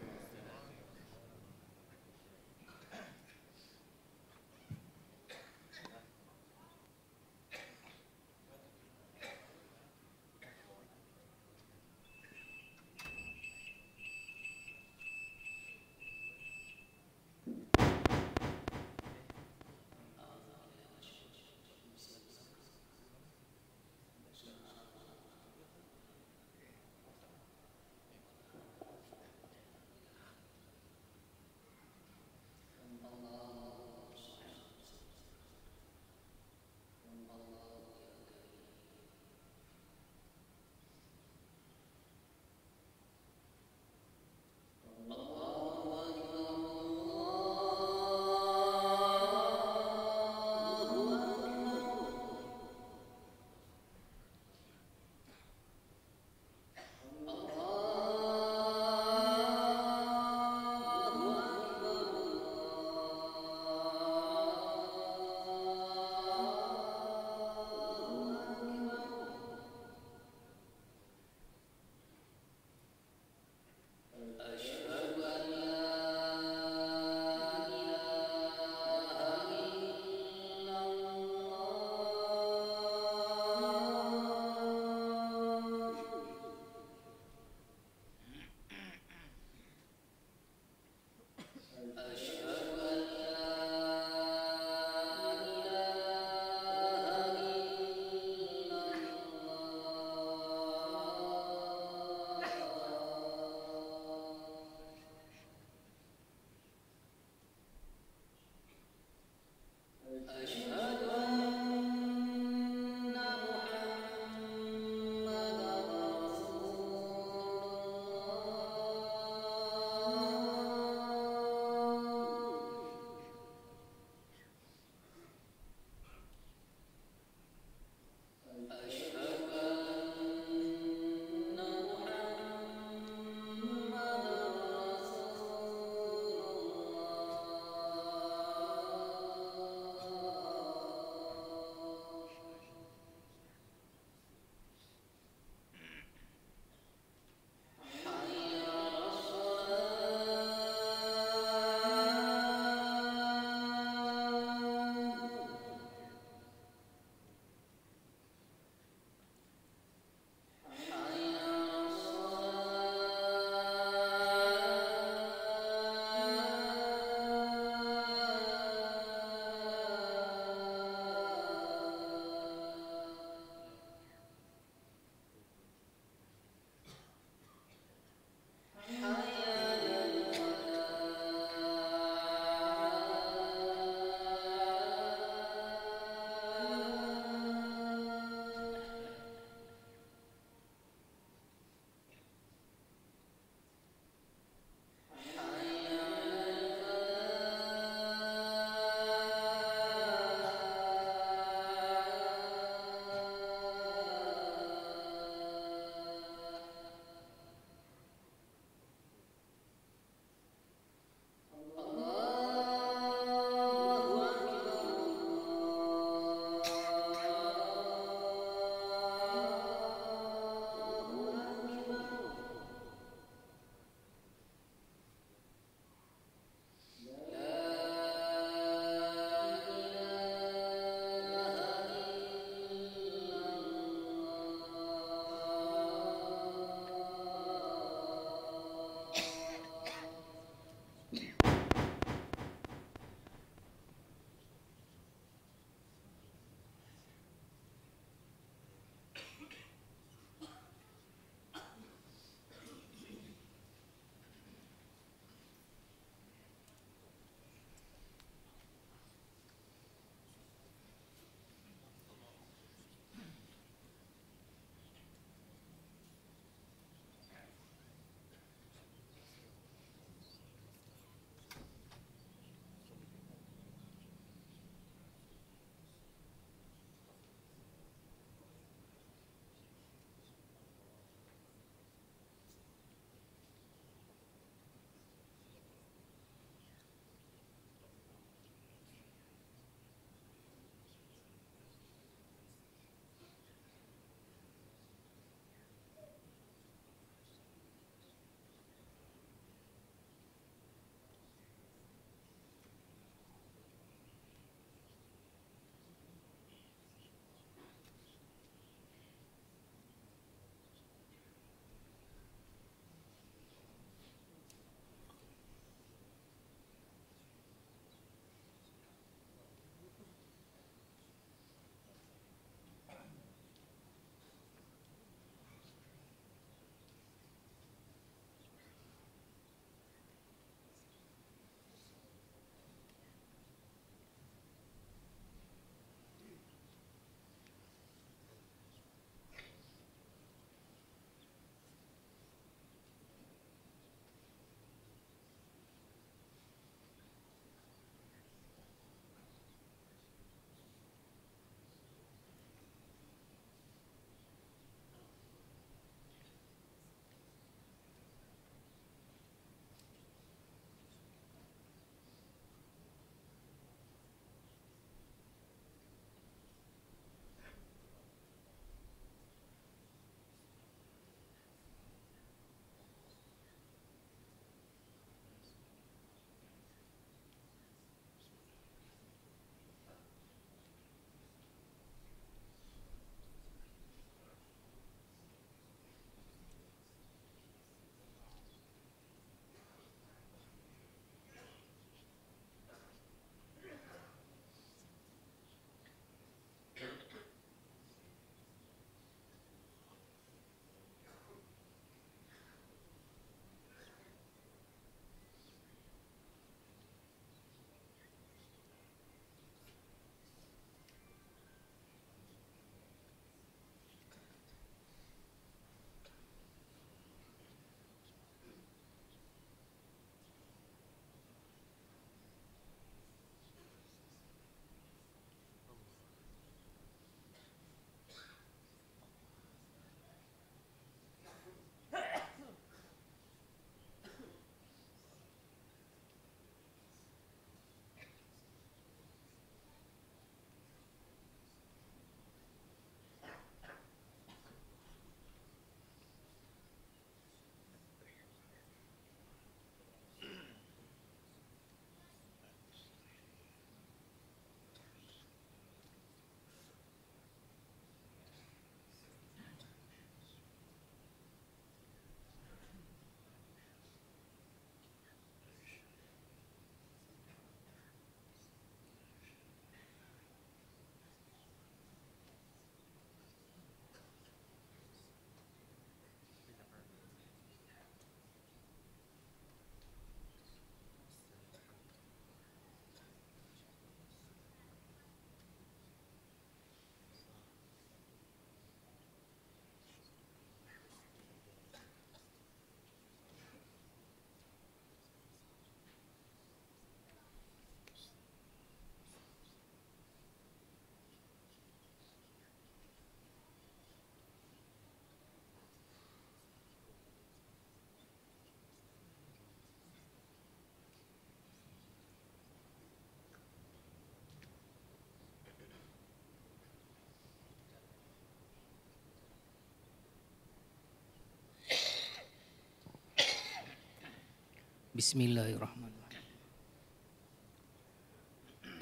بسم الله الرحمن الرحيم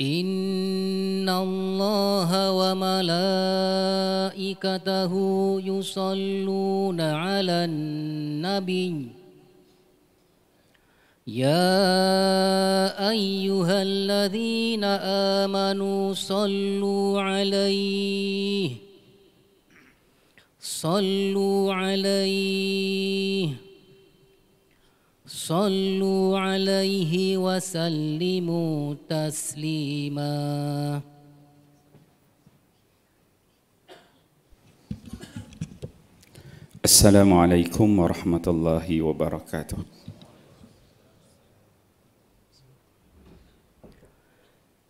إن الله وملائكته يصلون على النبي يا أيها الذين آمنوا صلوا عليه صلوا عليه صلوا عليه وسلموا تسليما السلام عليكم ورحمة الله وبركاته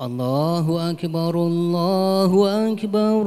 الله أكبر الله أكبر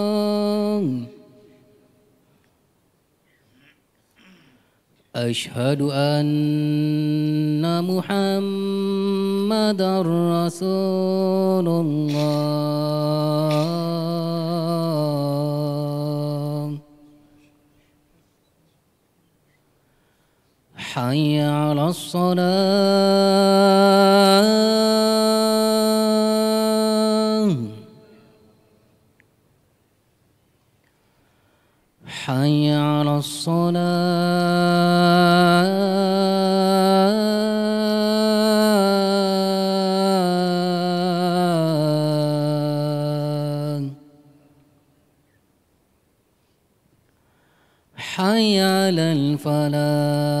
أشهد أن محمدا رسول الله حي على الصلاة حي على الصلاه حي على الفلاح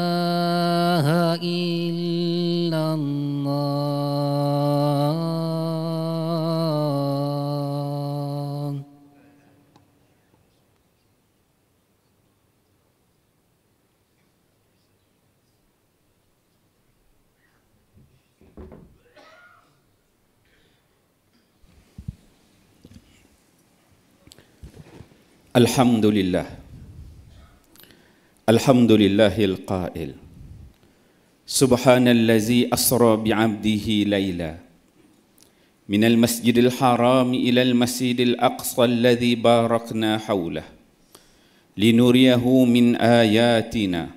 الحمد لله الحمد لله القائل سبحان الذي أسرى بعبده ليلا من المسجد الحرام إلى المسجد الأقصى الذي باركنا حوله لنريه من آياتنا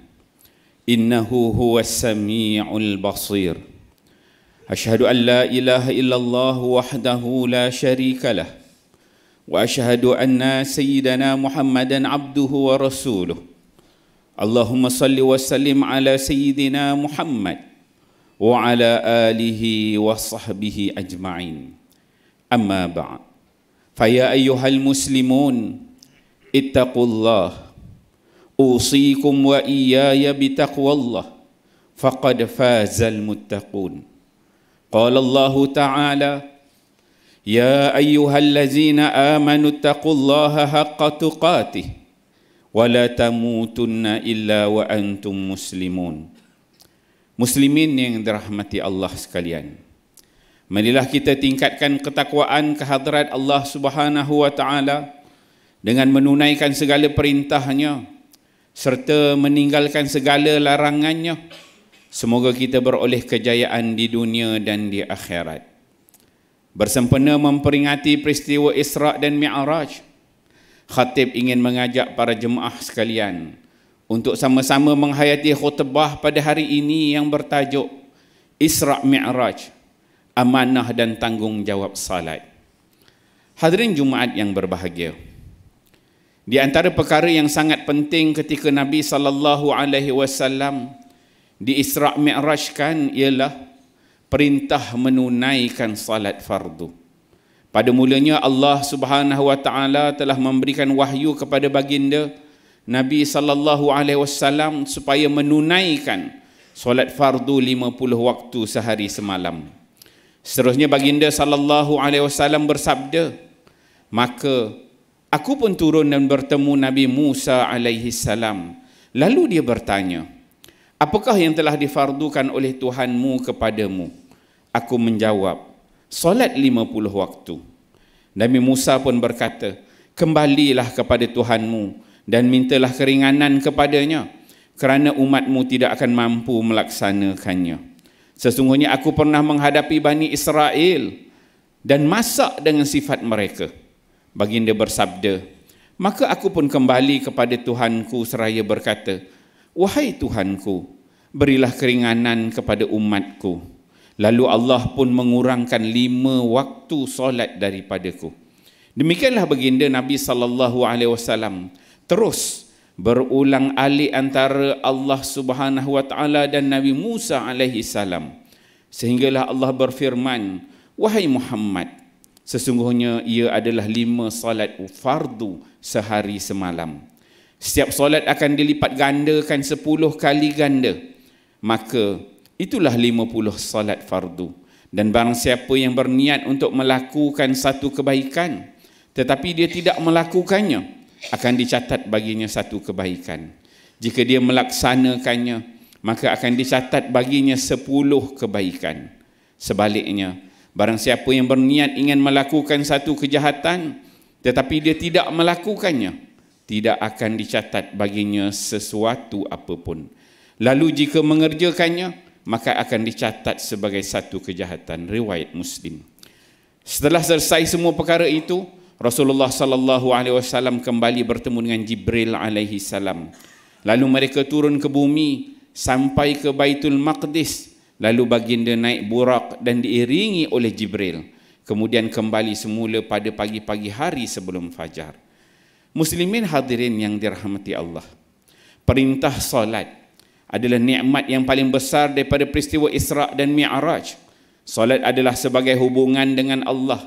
إنه هو السميع البصير أشهد أن لا إله إلا الله وحده لا شريك له واشهد ان سيدنا محمدا عبده ورسوله اللهم صل وسلم على سيدنا محمد وعلى اله وصحبه اجمعين اما بعد فيا ايها المسلمون اتقوا الله اوصيكم واياي بتقوى الله فقد فاز المتقون قال الله تعالى يا أيها الذين آمنوا اتقوا الله حق تقاته ولا تموتن إلا وأنتم مسلمون Muslimin yang dirahmati Allah sekalian. Marilah kita tingkatkan ketakwaan kehadrat Allah Subhanahu wa taala dengan menunaikan segala perintahnya serta meninggalkan segala larangannya. Semoga kita beroleh kejayaan di dunia dan di akhirat bersempena memperingati peristiwa Isra' dan Mi'raj, khatib ingin mengajak para jemaah sekalian untuk sama-sama menghayati khutbah pada hari ini yang bertajuk Isra' Mi'raj, amanah dan tanggungjawab salat. Hadirin Jumaat yang berbahagia. Di antara perkara yang sangat penting ketika Nabi sallallahu alaihi wasallam di Isra' Mi'rajkan ialah perintah menunaikan salat fardu. Pada mulanya Allah Subhanahu wa taala telah memberikan wahyu kepada baginda Nabi sallallahu alaihi wasallam supaya menunaikan salat fardu 50 waktu sehari semalam. Seterusnya baginda sallallahu alaihi wasallam bersabda, "Maka aku pun turun dan bertemu Nabi Musa alaihi salam. Lalu dia bertanya, "Apakah yang telah difardukan oleh Tuhanmu kepadamu?" aku menjawab solat 50 waktu Nabi Musa pun berkata kembalilah kepada Tuhanmu dan mintalah keringanan kepadanya kerana umatmu tidak akan mampu melaksanakannya sesungguhnya aku pernah menghadapi Bani Israel dan masak dengan sifat mereka baginda bersabda maka aku pun kembali kepada Tuhanku seraya berkata wahai Tuhanku berilah keringanan kepada umatku Lalu Allah pun mengurangkan lima waktu solat daripadaku. Demikianlah baginda Nabi sallallahu alaihi wasallam terus berulang alik antara Allah Subhanahu wa taala dan Nabi Musa alaihi salam. Sehinggalah Allah berfirman, "Wahai Muhammad, sesungguhnya ia adalah lima solat fardu sehari semalam. Setiap solat akan dilipat gandakan sepuluh kali ganda. Maka Itulah lima puluh salat fardu. Dan barang siapa yang berniat untuk melakukan satu kebaikan, tetapi dia tidak melakukannya, akan dicatat baginya satu kebaikan. Jika dia melaksanakannya, maka akan dicatat baginya sepuluh kebaikan. Sebaliknya, barang siapa yang berniat ingin melakukan satu kejahatan, tetapi dia tidak melakukannya, tidak akan dicatat baginya sesuatu apapun. Lalu jika mengerjakannya, maka akan dicatat sebagai satu kejahatan riwayat muslim setelah selesai semua perkara itu Rasulullah sallallahu alaihi wasallam kembali bertemu dengan Jibril alaihi salam lalu mereka turun ke bumi sampai ke Baitul Maqdis lalu baginda naik burak dan diiringi oleh Jibril kemudian kembali semula pada pagi-pagi hari sebelum fajar muslimin hadirin yang dirahmati Allah perintah solat adalah nikmat yang paling besar daripada peristiwa Isra' dan Mi'raj. Solat adalah sebagai hubungan dengan Allah.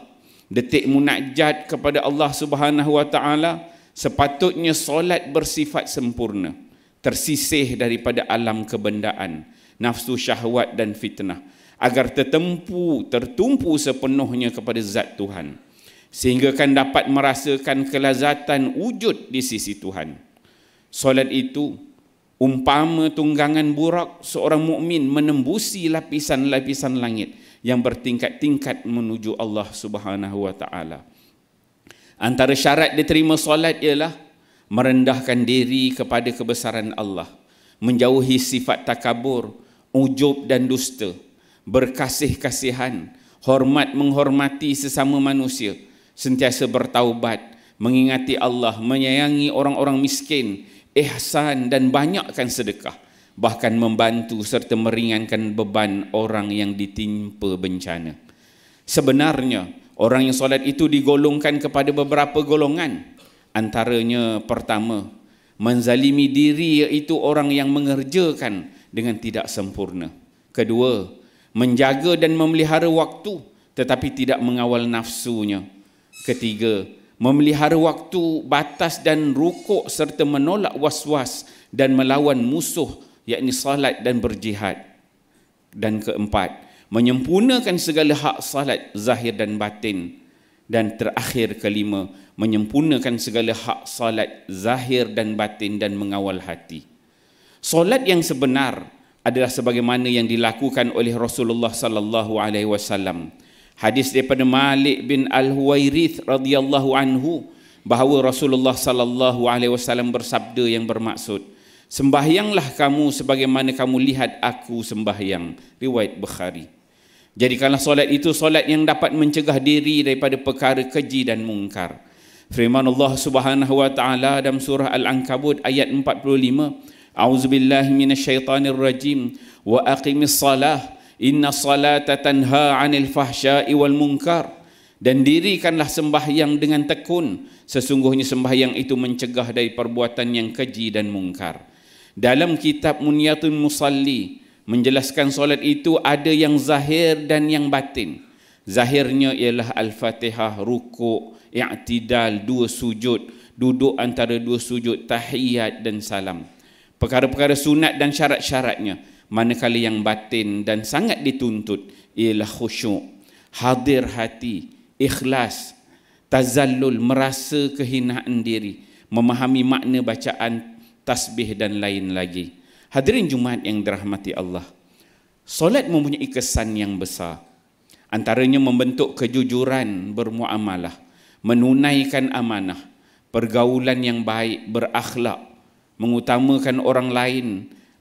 Detik munajat kepada Allah Subhanahu Wa Taala sepatutnya solat bersifat sempurna. Tersisih daripada alam kebendaan, nafsu syahwat dan fitnah. Agar tertempu, tertumpu sepenuhnya kepada zat Tuhan. Sehingga kan dapat merasakan kelazatan wujud di sisi Tuhan. Solat itu Umpama tunggangan buruk seorang mukmin menembusi lapisan-lapisan langit yang bertingkat-tingkat menuju Allah Subhanahu wa taala. Antara syarat diterima solat ialah merendahkan diri kepada kebesaran Allah, menjauhi sifat takabur, ujub dan dusta, berkasih kasihan, hormat menghormati sesama manusia, sentiasa bertaubat, mengingati Allah, menyayangi orang-orang miskin, ihsan dan banyakkan sedekah bahkan membantu serta meringankan beban orang yang ditimpa bencana sebenarnya orang yang solat itu digolongkan kepada beberapa golongan antaranya pertama menzalimi diri iaitu orang yang mengerjakan dengan tidak sempurna kedua menjaga dan memelihara waktu tetapi tidak mengawal nafsunya ketiga memelihara waktu batas dan rukuk serta menolak was-was dan melawan musuh yakni salat dan berjihad dan keempat menyempurnakan segala hak salat zahir dan batin dan terakhir kelima menyempurnakan segala hak salat zahir dan batin dan mengawal hati solat yang sebenar adalah sebagaimana yang dilakukan oleh Rasulullah sallallahu alaihi wasallam hadis daripada Malik bin Al-Huwairith radhiyallahu anhu bahawa Rasulullah sallallahu alaihi wasallam bersabda yang bermaksud sembahyanglah kamu sebagaimana kamu lihat aku sembahyang riwayat Bukhari jadikanlah solat itu solat yang dapat mencegah diri daripada perkara keji dan mungkar firman Allah Subhanahu wa taala dalam surah Al-Ankabut ayat 45 A'udzu billahi minasyaitonir rajim wa aqimis salat Inna salata tanha anil fahsya'i wal munkar dan dirikanlah sembahyang dengan tekun sesungguhnya sembahyang itu mencegah dari perbuatan yang keji dan mungkar dalam kitab Munyatun Musalli menjelaskan solat itu ada yang zahir dan yang batin zahirnya ialah al-fatihah rukuk i'tidal dua sujud duduk antara dua sujud tahiyat dan salam perkara-perkara sunat dan syarat-syaratnya manakala yang batin dan sangat dituntut ialah khusyuk hadir hati ikhlas tazallul merasa kehinaan diri memahami makna bacaan tasbih dan lain lagi hadirin jumaat yang dirahmati Allah solat mempunyai kesan yang besar antaranya membentuk kejujuran bermuamalah menunaikan amanah pergaulan yang baik berakhlak mengutamakan orang lain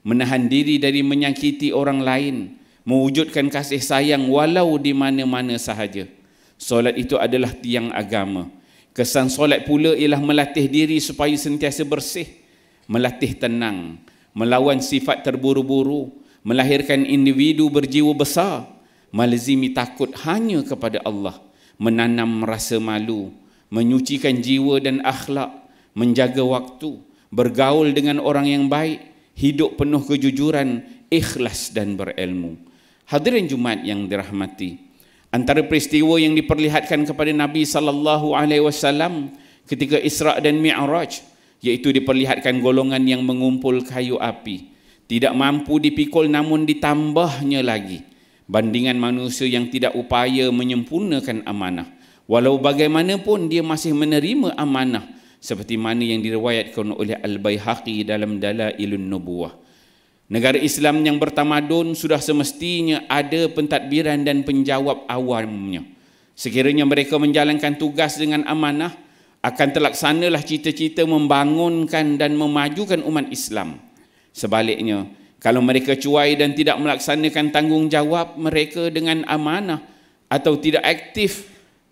menahan diri dari menyakiti orang lain, mewujudkan kasih sayang walau di mana-mana sahaja. Solat itu adalah tiang agama. Kesan solat pula ialah melatih diri supaya sentiasa bersih, melatih tenang, melawan sifat terburu-buru, melahirkan individu berjiwa besar, malazimi takut hanya kepada Allah, menanam rasa malu, menyucikan jiwa dan akhlak, menjaga waktu, bergaul dengan orang yang baik, hidup penuh kejujuran, ikhlas dan berilmu. Hadirin Jumaat yang dirahmati, antara peristiwa yang diperlihatkan kepada Nabi sallallahu alaihi wasallam ketika Isra dan Mi'raj iaitu diperlihatkan golongan yang mengumpul kayu api tidak mampu dipikul namun ditambahnya lagi bandingan manusia yang tidak upaya menyempurnakan amanah walau bagaimanapun dia masih menerima amanah seperti mana yang diriwayatkan oleh Al-Baihaqi dalam Dalailun Nubuwah. Negara Islam yang bertamadun sudah semestinya ada pentadbiran dan penjawab awamnya. Sekiranya mereka menjalankan tugas dengan amanah, akan terlaksanalah cita-cita membangunkan dan memajukan umat Islam. Sebaliknya, kalau mereka cuai dan tidak melaksanakan tanggungjawab mereka dengan amanah atau tidak aktif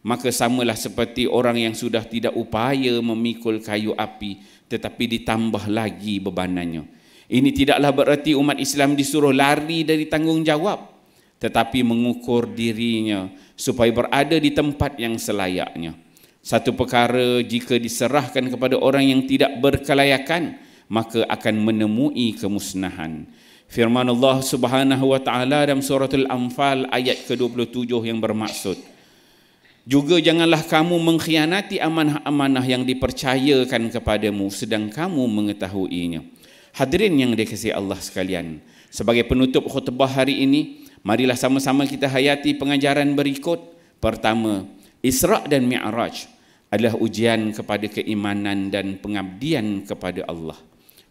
maka samalah seperti orang yang sudah tidak upaya memikul kayu api tetapi ditambah lagi bebanannya. Ini tidaklah bererti umat Islam disuruh lari dari tanggungjawab tetapi mengukur dirinya supaya berada di tempat yang selayaknya. Satu perkara jika diserahkan kepada orang yang tidak berkelayakan maka akan menemui kemusnahan. Firman Allah Subhanahu wa taala dalam surah Al-Anfal ayat ke-27 yang bermaksud juga janganlah kamu mengkhianati amanah-amanah yang dipercayakan kepadamu sedang kamu mengetahuinya. Hadirin yang dikasihi Allah sekalian, sebagai penutup khutbah hari ini, marilah sama-sama kita hayati pengajaran berikut. Pertama, Isra' dan Mi'raj adalah ujian kepada keimanan dan pengabdian kepada Allah.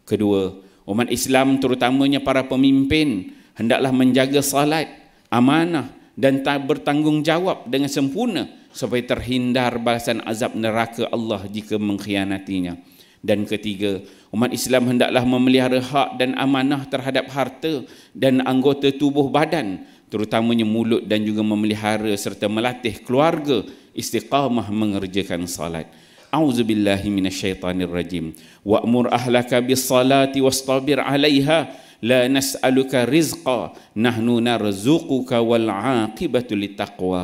Kedua, umat Islam terutamanya para pemimpin hendaklah menjaga salat, amanah, dan tak bertanggungjawab dengan sempurna supaya terhindar balasan azab neraka Allah jika mengkhianatinya. Dan ketiga, umat Islam hendaklah memelihara hak dan amanah terhadap harta dan anggota tubuh badan, terutamanya mulut dan juga memelihara serta melatih keluarga istiqamah mengerjakan salat. أعوذ بالله من الشيطان الرجيم وأمر أهلك بالصلاة واصطبر عليها La لا نسألك رزقا نحن نرزقك والعاقبة للتقوى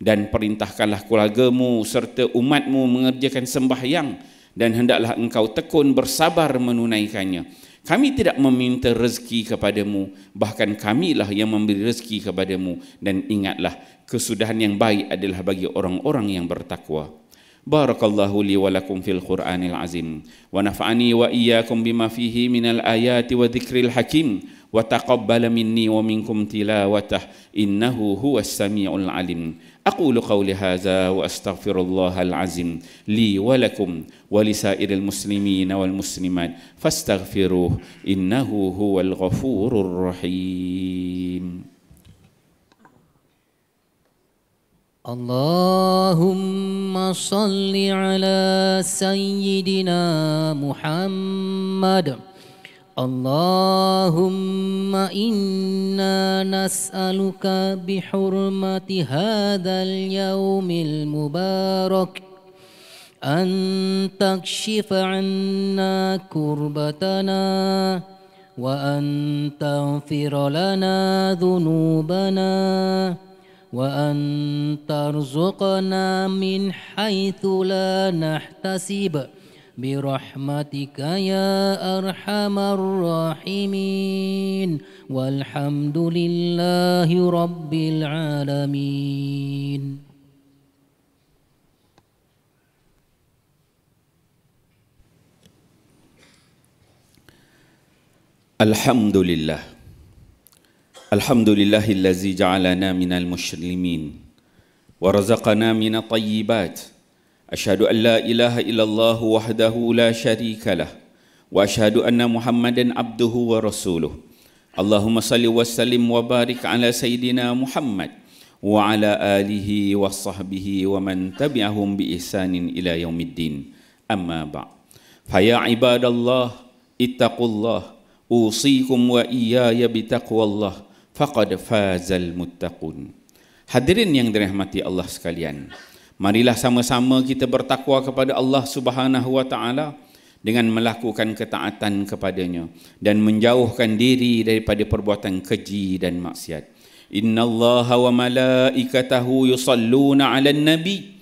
dan perintahkanlah keluargamu serta umatmu mengerjakan sembahyang dan hendaklah engkau tekun bersabar menunaikannya. Kami tidak meminta rezeki kepadamu, bahkan kamilah yang memberi rezeki kepadamu. Dan ingatlah, kesudahan yang baik adalah bagi orang-orang yang bertakwa. بارك الله لي ولكم في القرآن العظيم ونفعني وإياكم بما فيه من الآيات وذكر الحكيم وتقبل مني ومنكم تلاوته إنه هو السميع العليم أقول قولي هذا وأستغفر الله العظيم لي ولكم ولسائر المسلمين والمسلمات فاستغفروه إنه هو الغفور الرحيم اللهم صل على سيدنا محمد اللهم إنا نسألك بحرمة هذا اليوم المبارك أن تكشف عنا كربتنا وأن تغفر لنا ذنوبنا وأن ترزقنا من حيث لا نحتسب برحمتك يا أرحم الراحمين والحمد لله رب العالمين الحمد لله الحمد لله الذي جعلنا من المسلمين ورزقنا من الطيبات اشهد ان لا اله الا الله وحده لا شريك له واشهد ان محمدا عبده ورسوله اللهم صل وسلم وبارك على سيدنا محمد وعلى اله وصحبه ومن تبعهم باحسان الى يوم الدين اما بعد فيا عباد الله اتقوا الله اوصيكم واياي بتقوى الله faqad fazal muttaqun. Hadirin yang dirahmati Allah sekalian, marilah sama-sama kita bertakwa kepada Allah Subhanahu wa taala dengan melakukan ketaatan kepadanya dan menjauhkan diri daripada perbuatan keji dan maksiat. Inna Allah wa malaikatahu yusalluna ala nabi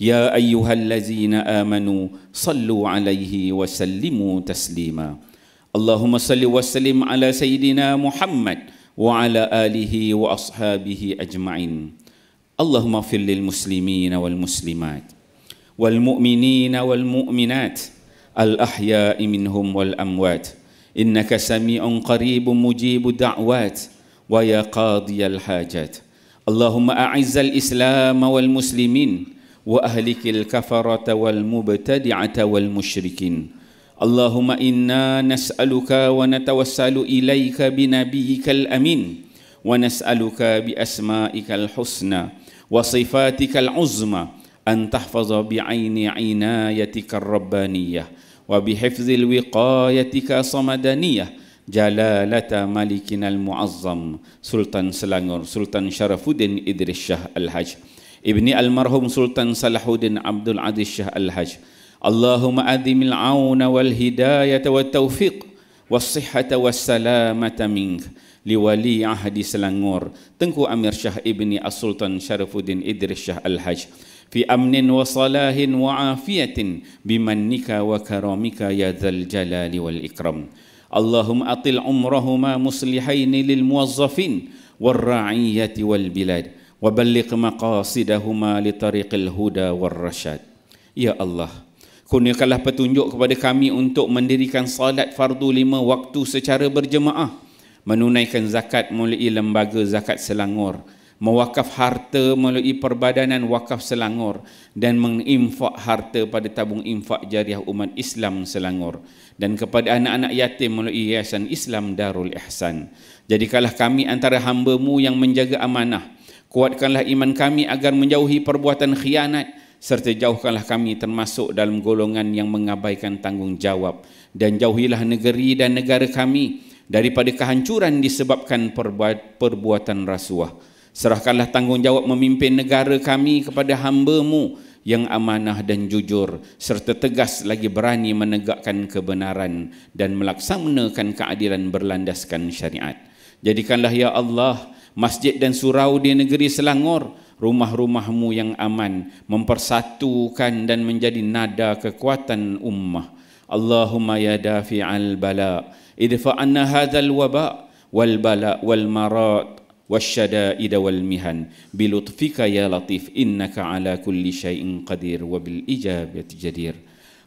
Ya ayuhal lazina amanu Sallu alaihi wa sallimu taslima Allahumma salli wa sallim ala sayyidina Muhammad وعلى آله وأصحابه أجمعين اللهم اغفر للمسلمين والمسلمات والمؤمنين والمؤمنات الأحياء منهم والأموات إنك سميع قريب مجيب الدعوات ويا قاضي الحاجات اللهم أعز الإسلام والمسلمين وأهلك الكفرة والمبتدعة والمشركين اللهم إنا نسألك ونتوسل إليك بنبيك الأمين ونسألك بأسمائك الحسنى وصفاتك العظمى أن تحفظ بعين عنايتك الربانية وبحفظ الوقايتك صمدانية جلالة ملكنا المعظم سلطان سلانور سلطان شرف الدين إدريس شاه الحج ابن المرحوم سلطان صلاح الدين عبد العزيز شاه الحج اللهم عظم العون والهداية والتوفيق والصحة والسلامة منك لولي عهد سلنغور تنكو أمير شاه ابن السلطان شرف الدين إدر الشاه الحج في أمن وصلاه وعافية بمنك وكرمك يا ذا الجلال والإكرام اللهم أطل عمرهما مصلحين للموظفين والرعية والبلاد وبلغ مقاصدهما لطريق الهدى والرشاد يا الله Kurniakanlah petunjuk kepada kami untuk mendirikan salat fardu lima waktu secara berjemaah. Menunaikan zakat melalui lembaga zakat selangor. Mewakaf harta melalui perbadanan wakaf selangor. Dan menginfak harta pada tabung infak jariah umat Islam selangor. Dan kepada anak-anak yatim melalui yayasan Islam Darul Ihsan. Jadikanlah kami antara hambamu yang menjaga amanah. Kuatkanlah iman kami agar menjauhi perbuatan khianat serta jauhkanlah kami termasuk dalam golongan yang mengabaikan tanggungjawab dan jauhilah negeri dan negara kami daripada kehancuran disebabkan perbuatan rasuah serahkanlah tanggungjawab memimpin negara kami kepada hambaMu yang amanah dan jujur serta tegas lagi berani menegakkan kebenaran dan melaksanakan keadilan berlandaskan syariat jadikanlah ya Allah masjid dan surau di negeri Selangor rumah-rumahmu yang aman mempersatukan dan menjadi nada kekuatan ummah Allahumma ya dafi'al bala idfa'anna hadzal waba wal bala wal marad والشدائد والمهن بلطفك يا لطيف إنك على كل شيء قدير وبالإجابة جدير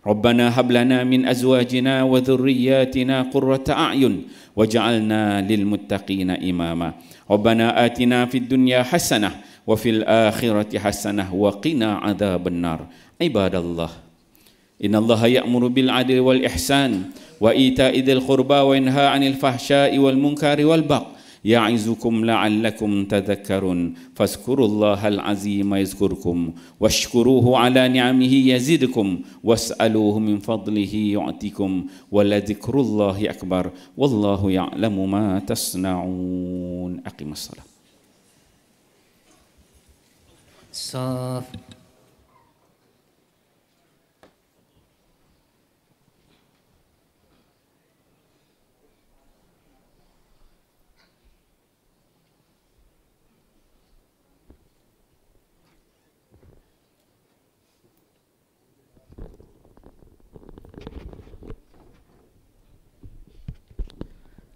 ربنا هب لنا من أزواجنا وذرياتنا قرة أعين وجعلنا للمتقين إماما ربنا آتنا في الدنيا حسنة وفي الآخرة حسنة وقنا عذاب النار عباد الله إن الله يأمر بالعدل والإحسان وإيتاء ذي القربى وينهى عن الفحشاء والمنكر والبغي يعظكم لعلكم تذكرون فاذكروا الله العظيم يذكركم واشكروه على نعمه يزدكم واسألوه من فضله يعطيكم ولذكر الله أكبر والله يعلم ما تصنعون أقم الصلاة soft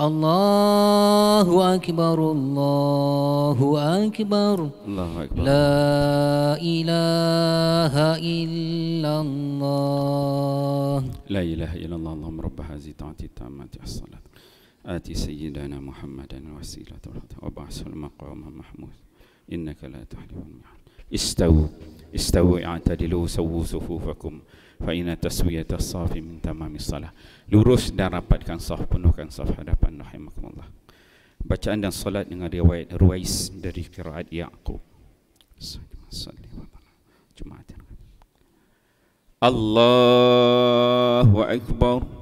الله أكبر الله أكبر الله أكبر لا إله إلا الله لا إله إلا الله اللهم رب هذه تعطي التامة الصلاة آتي سيدنا محمدا الوسيلة وبعث المقام محمود إنك لا تحلف المحمود استو استو اعتدلوا سووا صفوفكم فإن تسوية الصاف من تمام الصلاة لروس دربت كان صاف بنو كان صاف هدفنا رحمكم الله bacaan dan solat dengan riwayat Ruwais dari Qiraat Ya'qub. Jumaat. Allahu Akbar.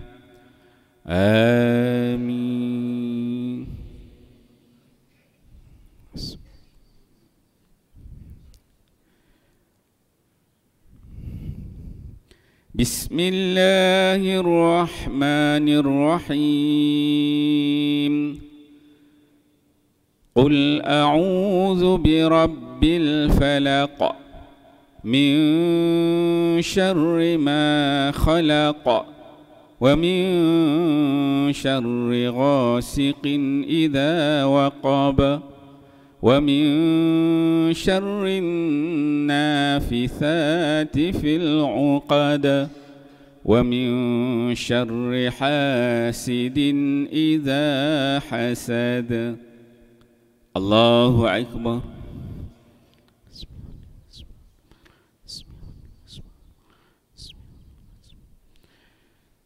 آمين بسم الله الرحمن الرحيم قل أعوذ برب الفلق من شر ما خلق ومن شر غاسق إذا وقب ومن شر النافثات في العقد ومن شر حاسد إذا حسد الله أكبر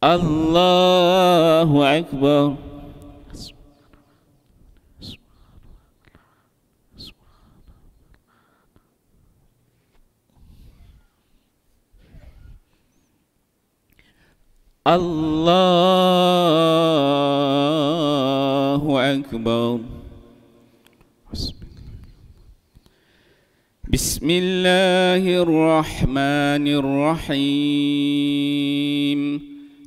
الله أكبر الله أكبر بسم الله الرحمن الرحيم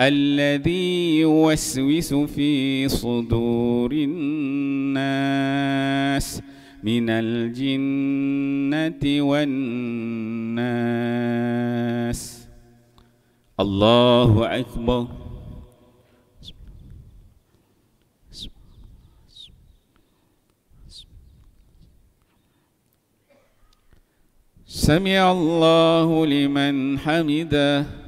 الذي يوسوس في صدور الناس من الجنة والناس الله أكبر سمع الله لمن حمده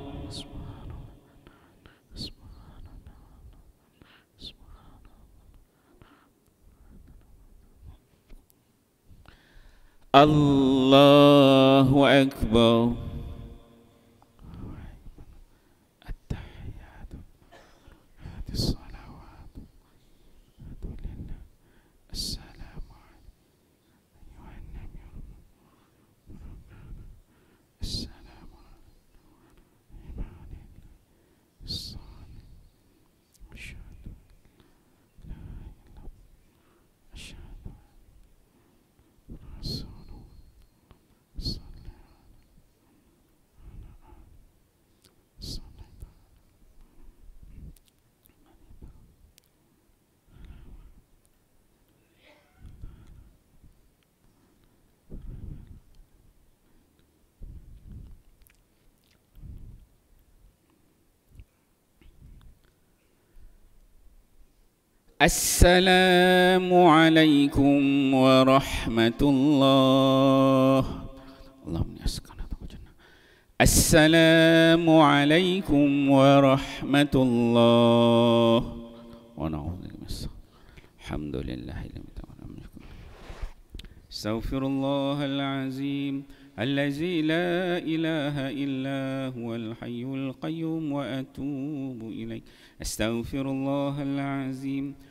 الله أكبر السلام عليكم ورحمة الله السلام عليكم ورحمة الله ونعوذ بالله الحمد لله استغفر الله العظيم الذي لا إله إلا هو الحي القيوم وأتوب إليه استغفر الله العظيم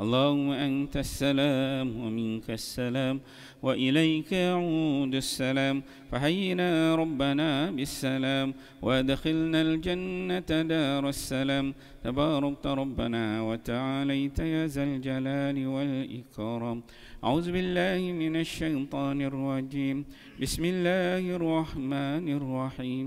اللهم أنت السلام ومنك السلام وإليك يعود السلام فحينا ربنا بالسلام وادخلنا الجنة دار السلام تباركت ربنا وتعاليت يا ذا الجلال والإكرام أعوذ بالله من الشيطان الرجيم بسم الله الرحمن الرحيم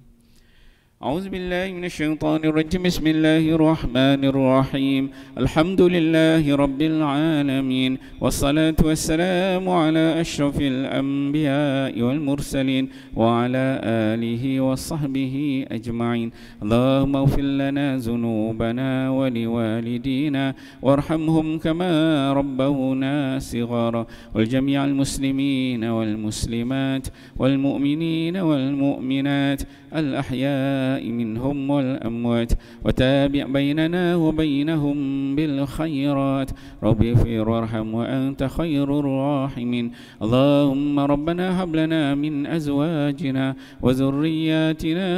أعوذ بالله من الشيطان الرجيم بسم الله الرحمن الرحيم الحمد لله رب العالمين والصلاة والسلام على أشرف الأنبياء والمرسلين وعلى آله وصحبه أجمعين اللهم اغفر لنا ذنوبنا ولوالدينا وارحمهم كما ربونا صغارا والجميع المسلمين والمسلمات والمؤمنين والمؤمنات الأحياء منهم والأموات وتابع بيننا وبينهم بالخيرات ربي فير وارحم وأنت خير الراحمين اللهم ربنا هب لنا من أزواجنا وذرياتنا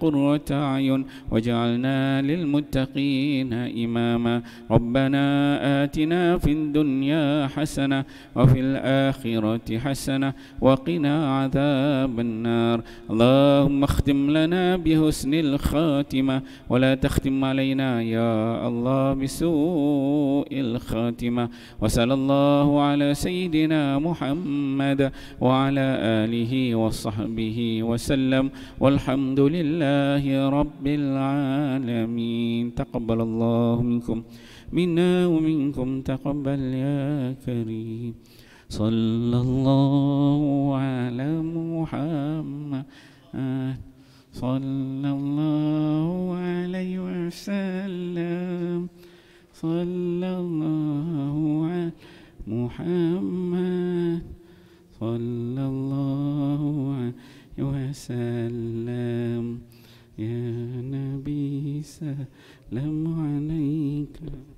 قرة عين وجعلنا للمتقين إماما ربنا آتنا في الدنيا حسنة وفي الآخرة حسنة وقنا عذاب النار اللهم اختم واختم لنا بحسن الخاتمة ولا تختم علينا يا الله بسوء الخاتمة وصلى الله على سيدنا محمد وعلى آله وصحبه وسلم والحمد لله رب العالمين تقبل الله منكم منا ومنكم تقبل يا كريم صلى الله على محمد صلى الله عليه وسلم صلى الله على محمد صلى الله عليه وسلم يا نبي سلام عليك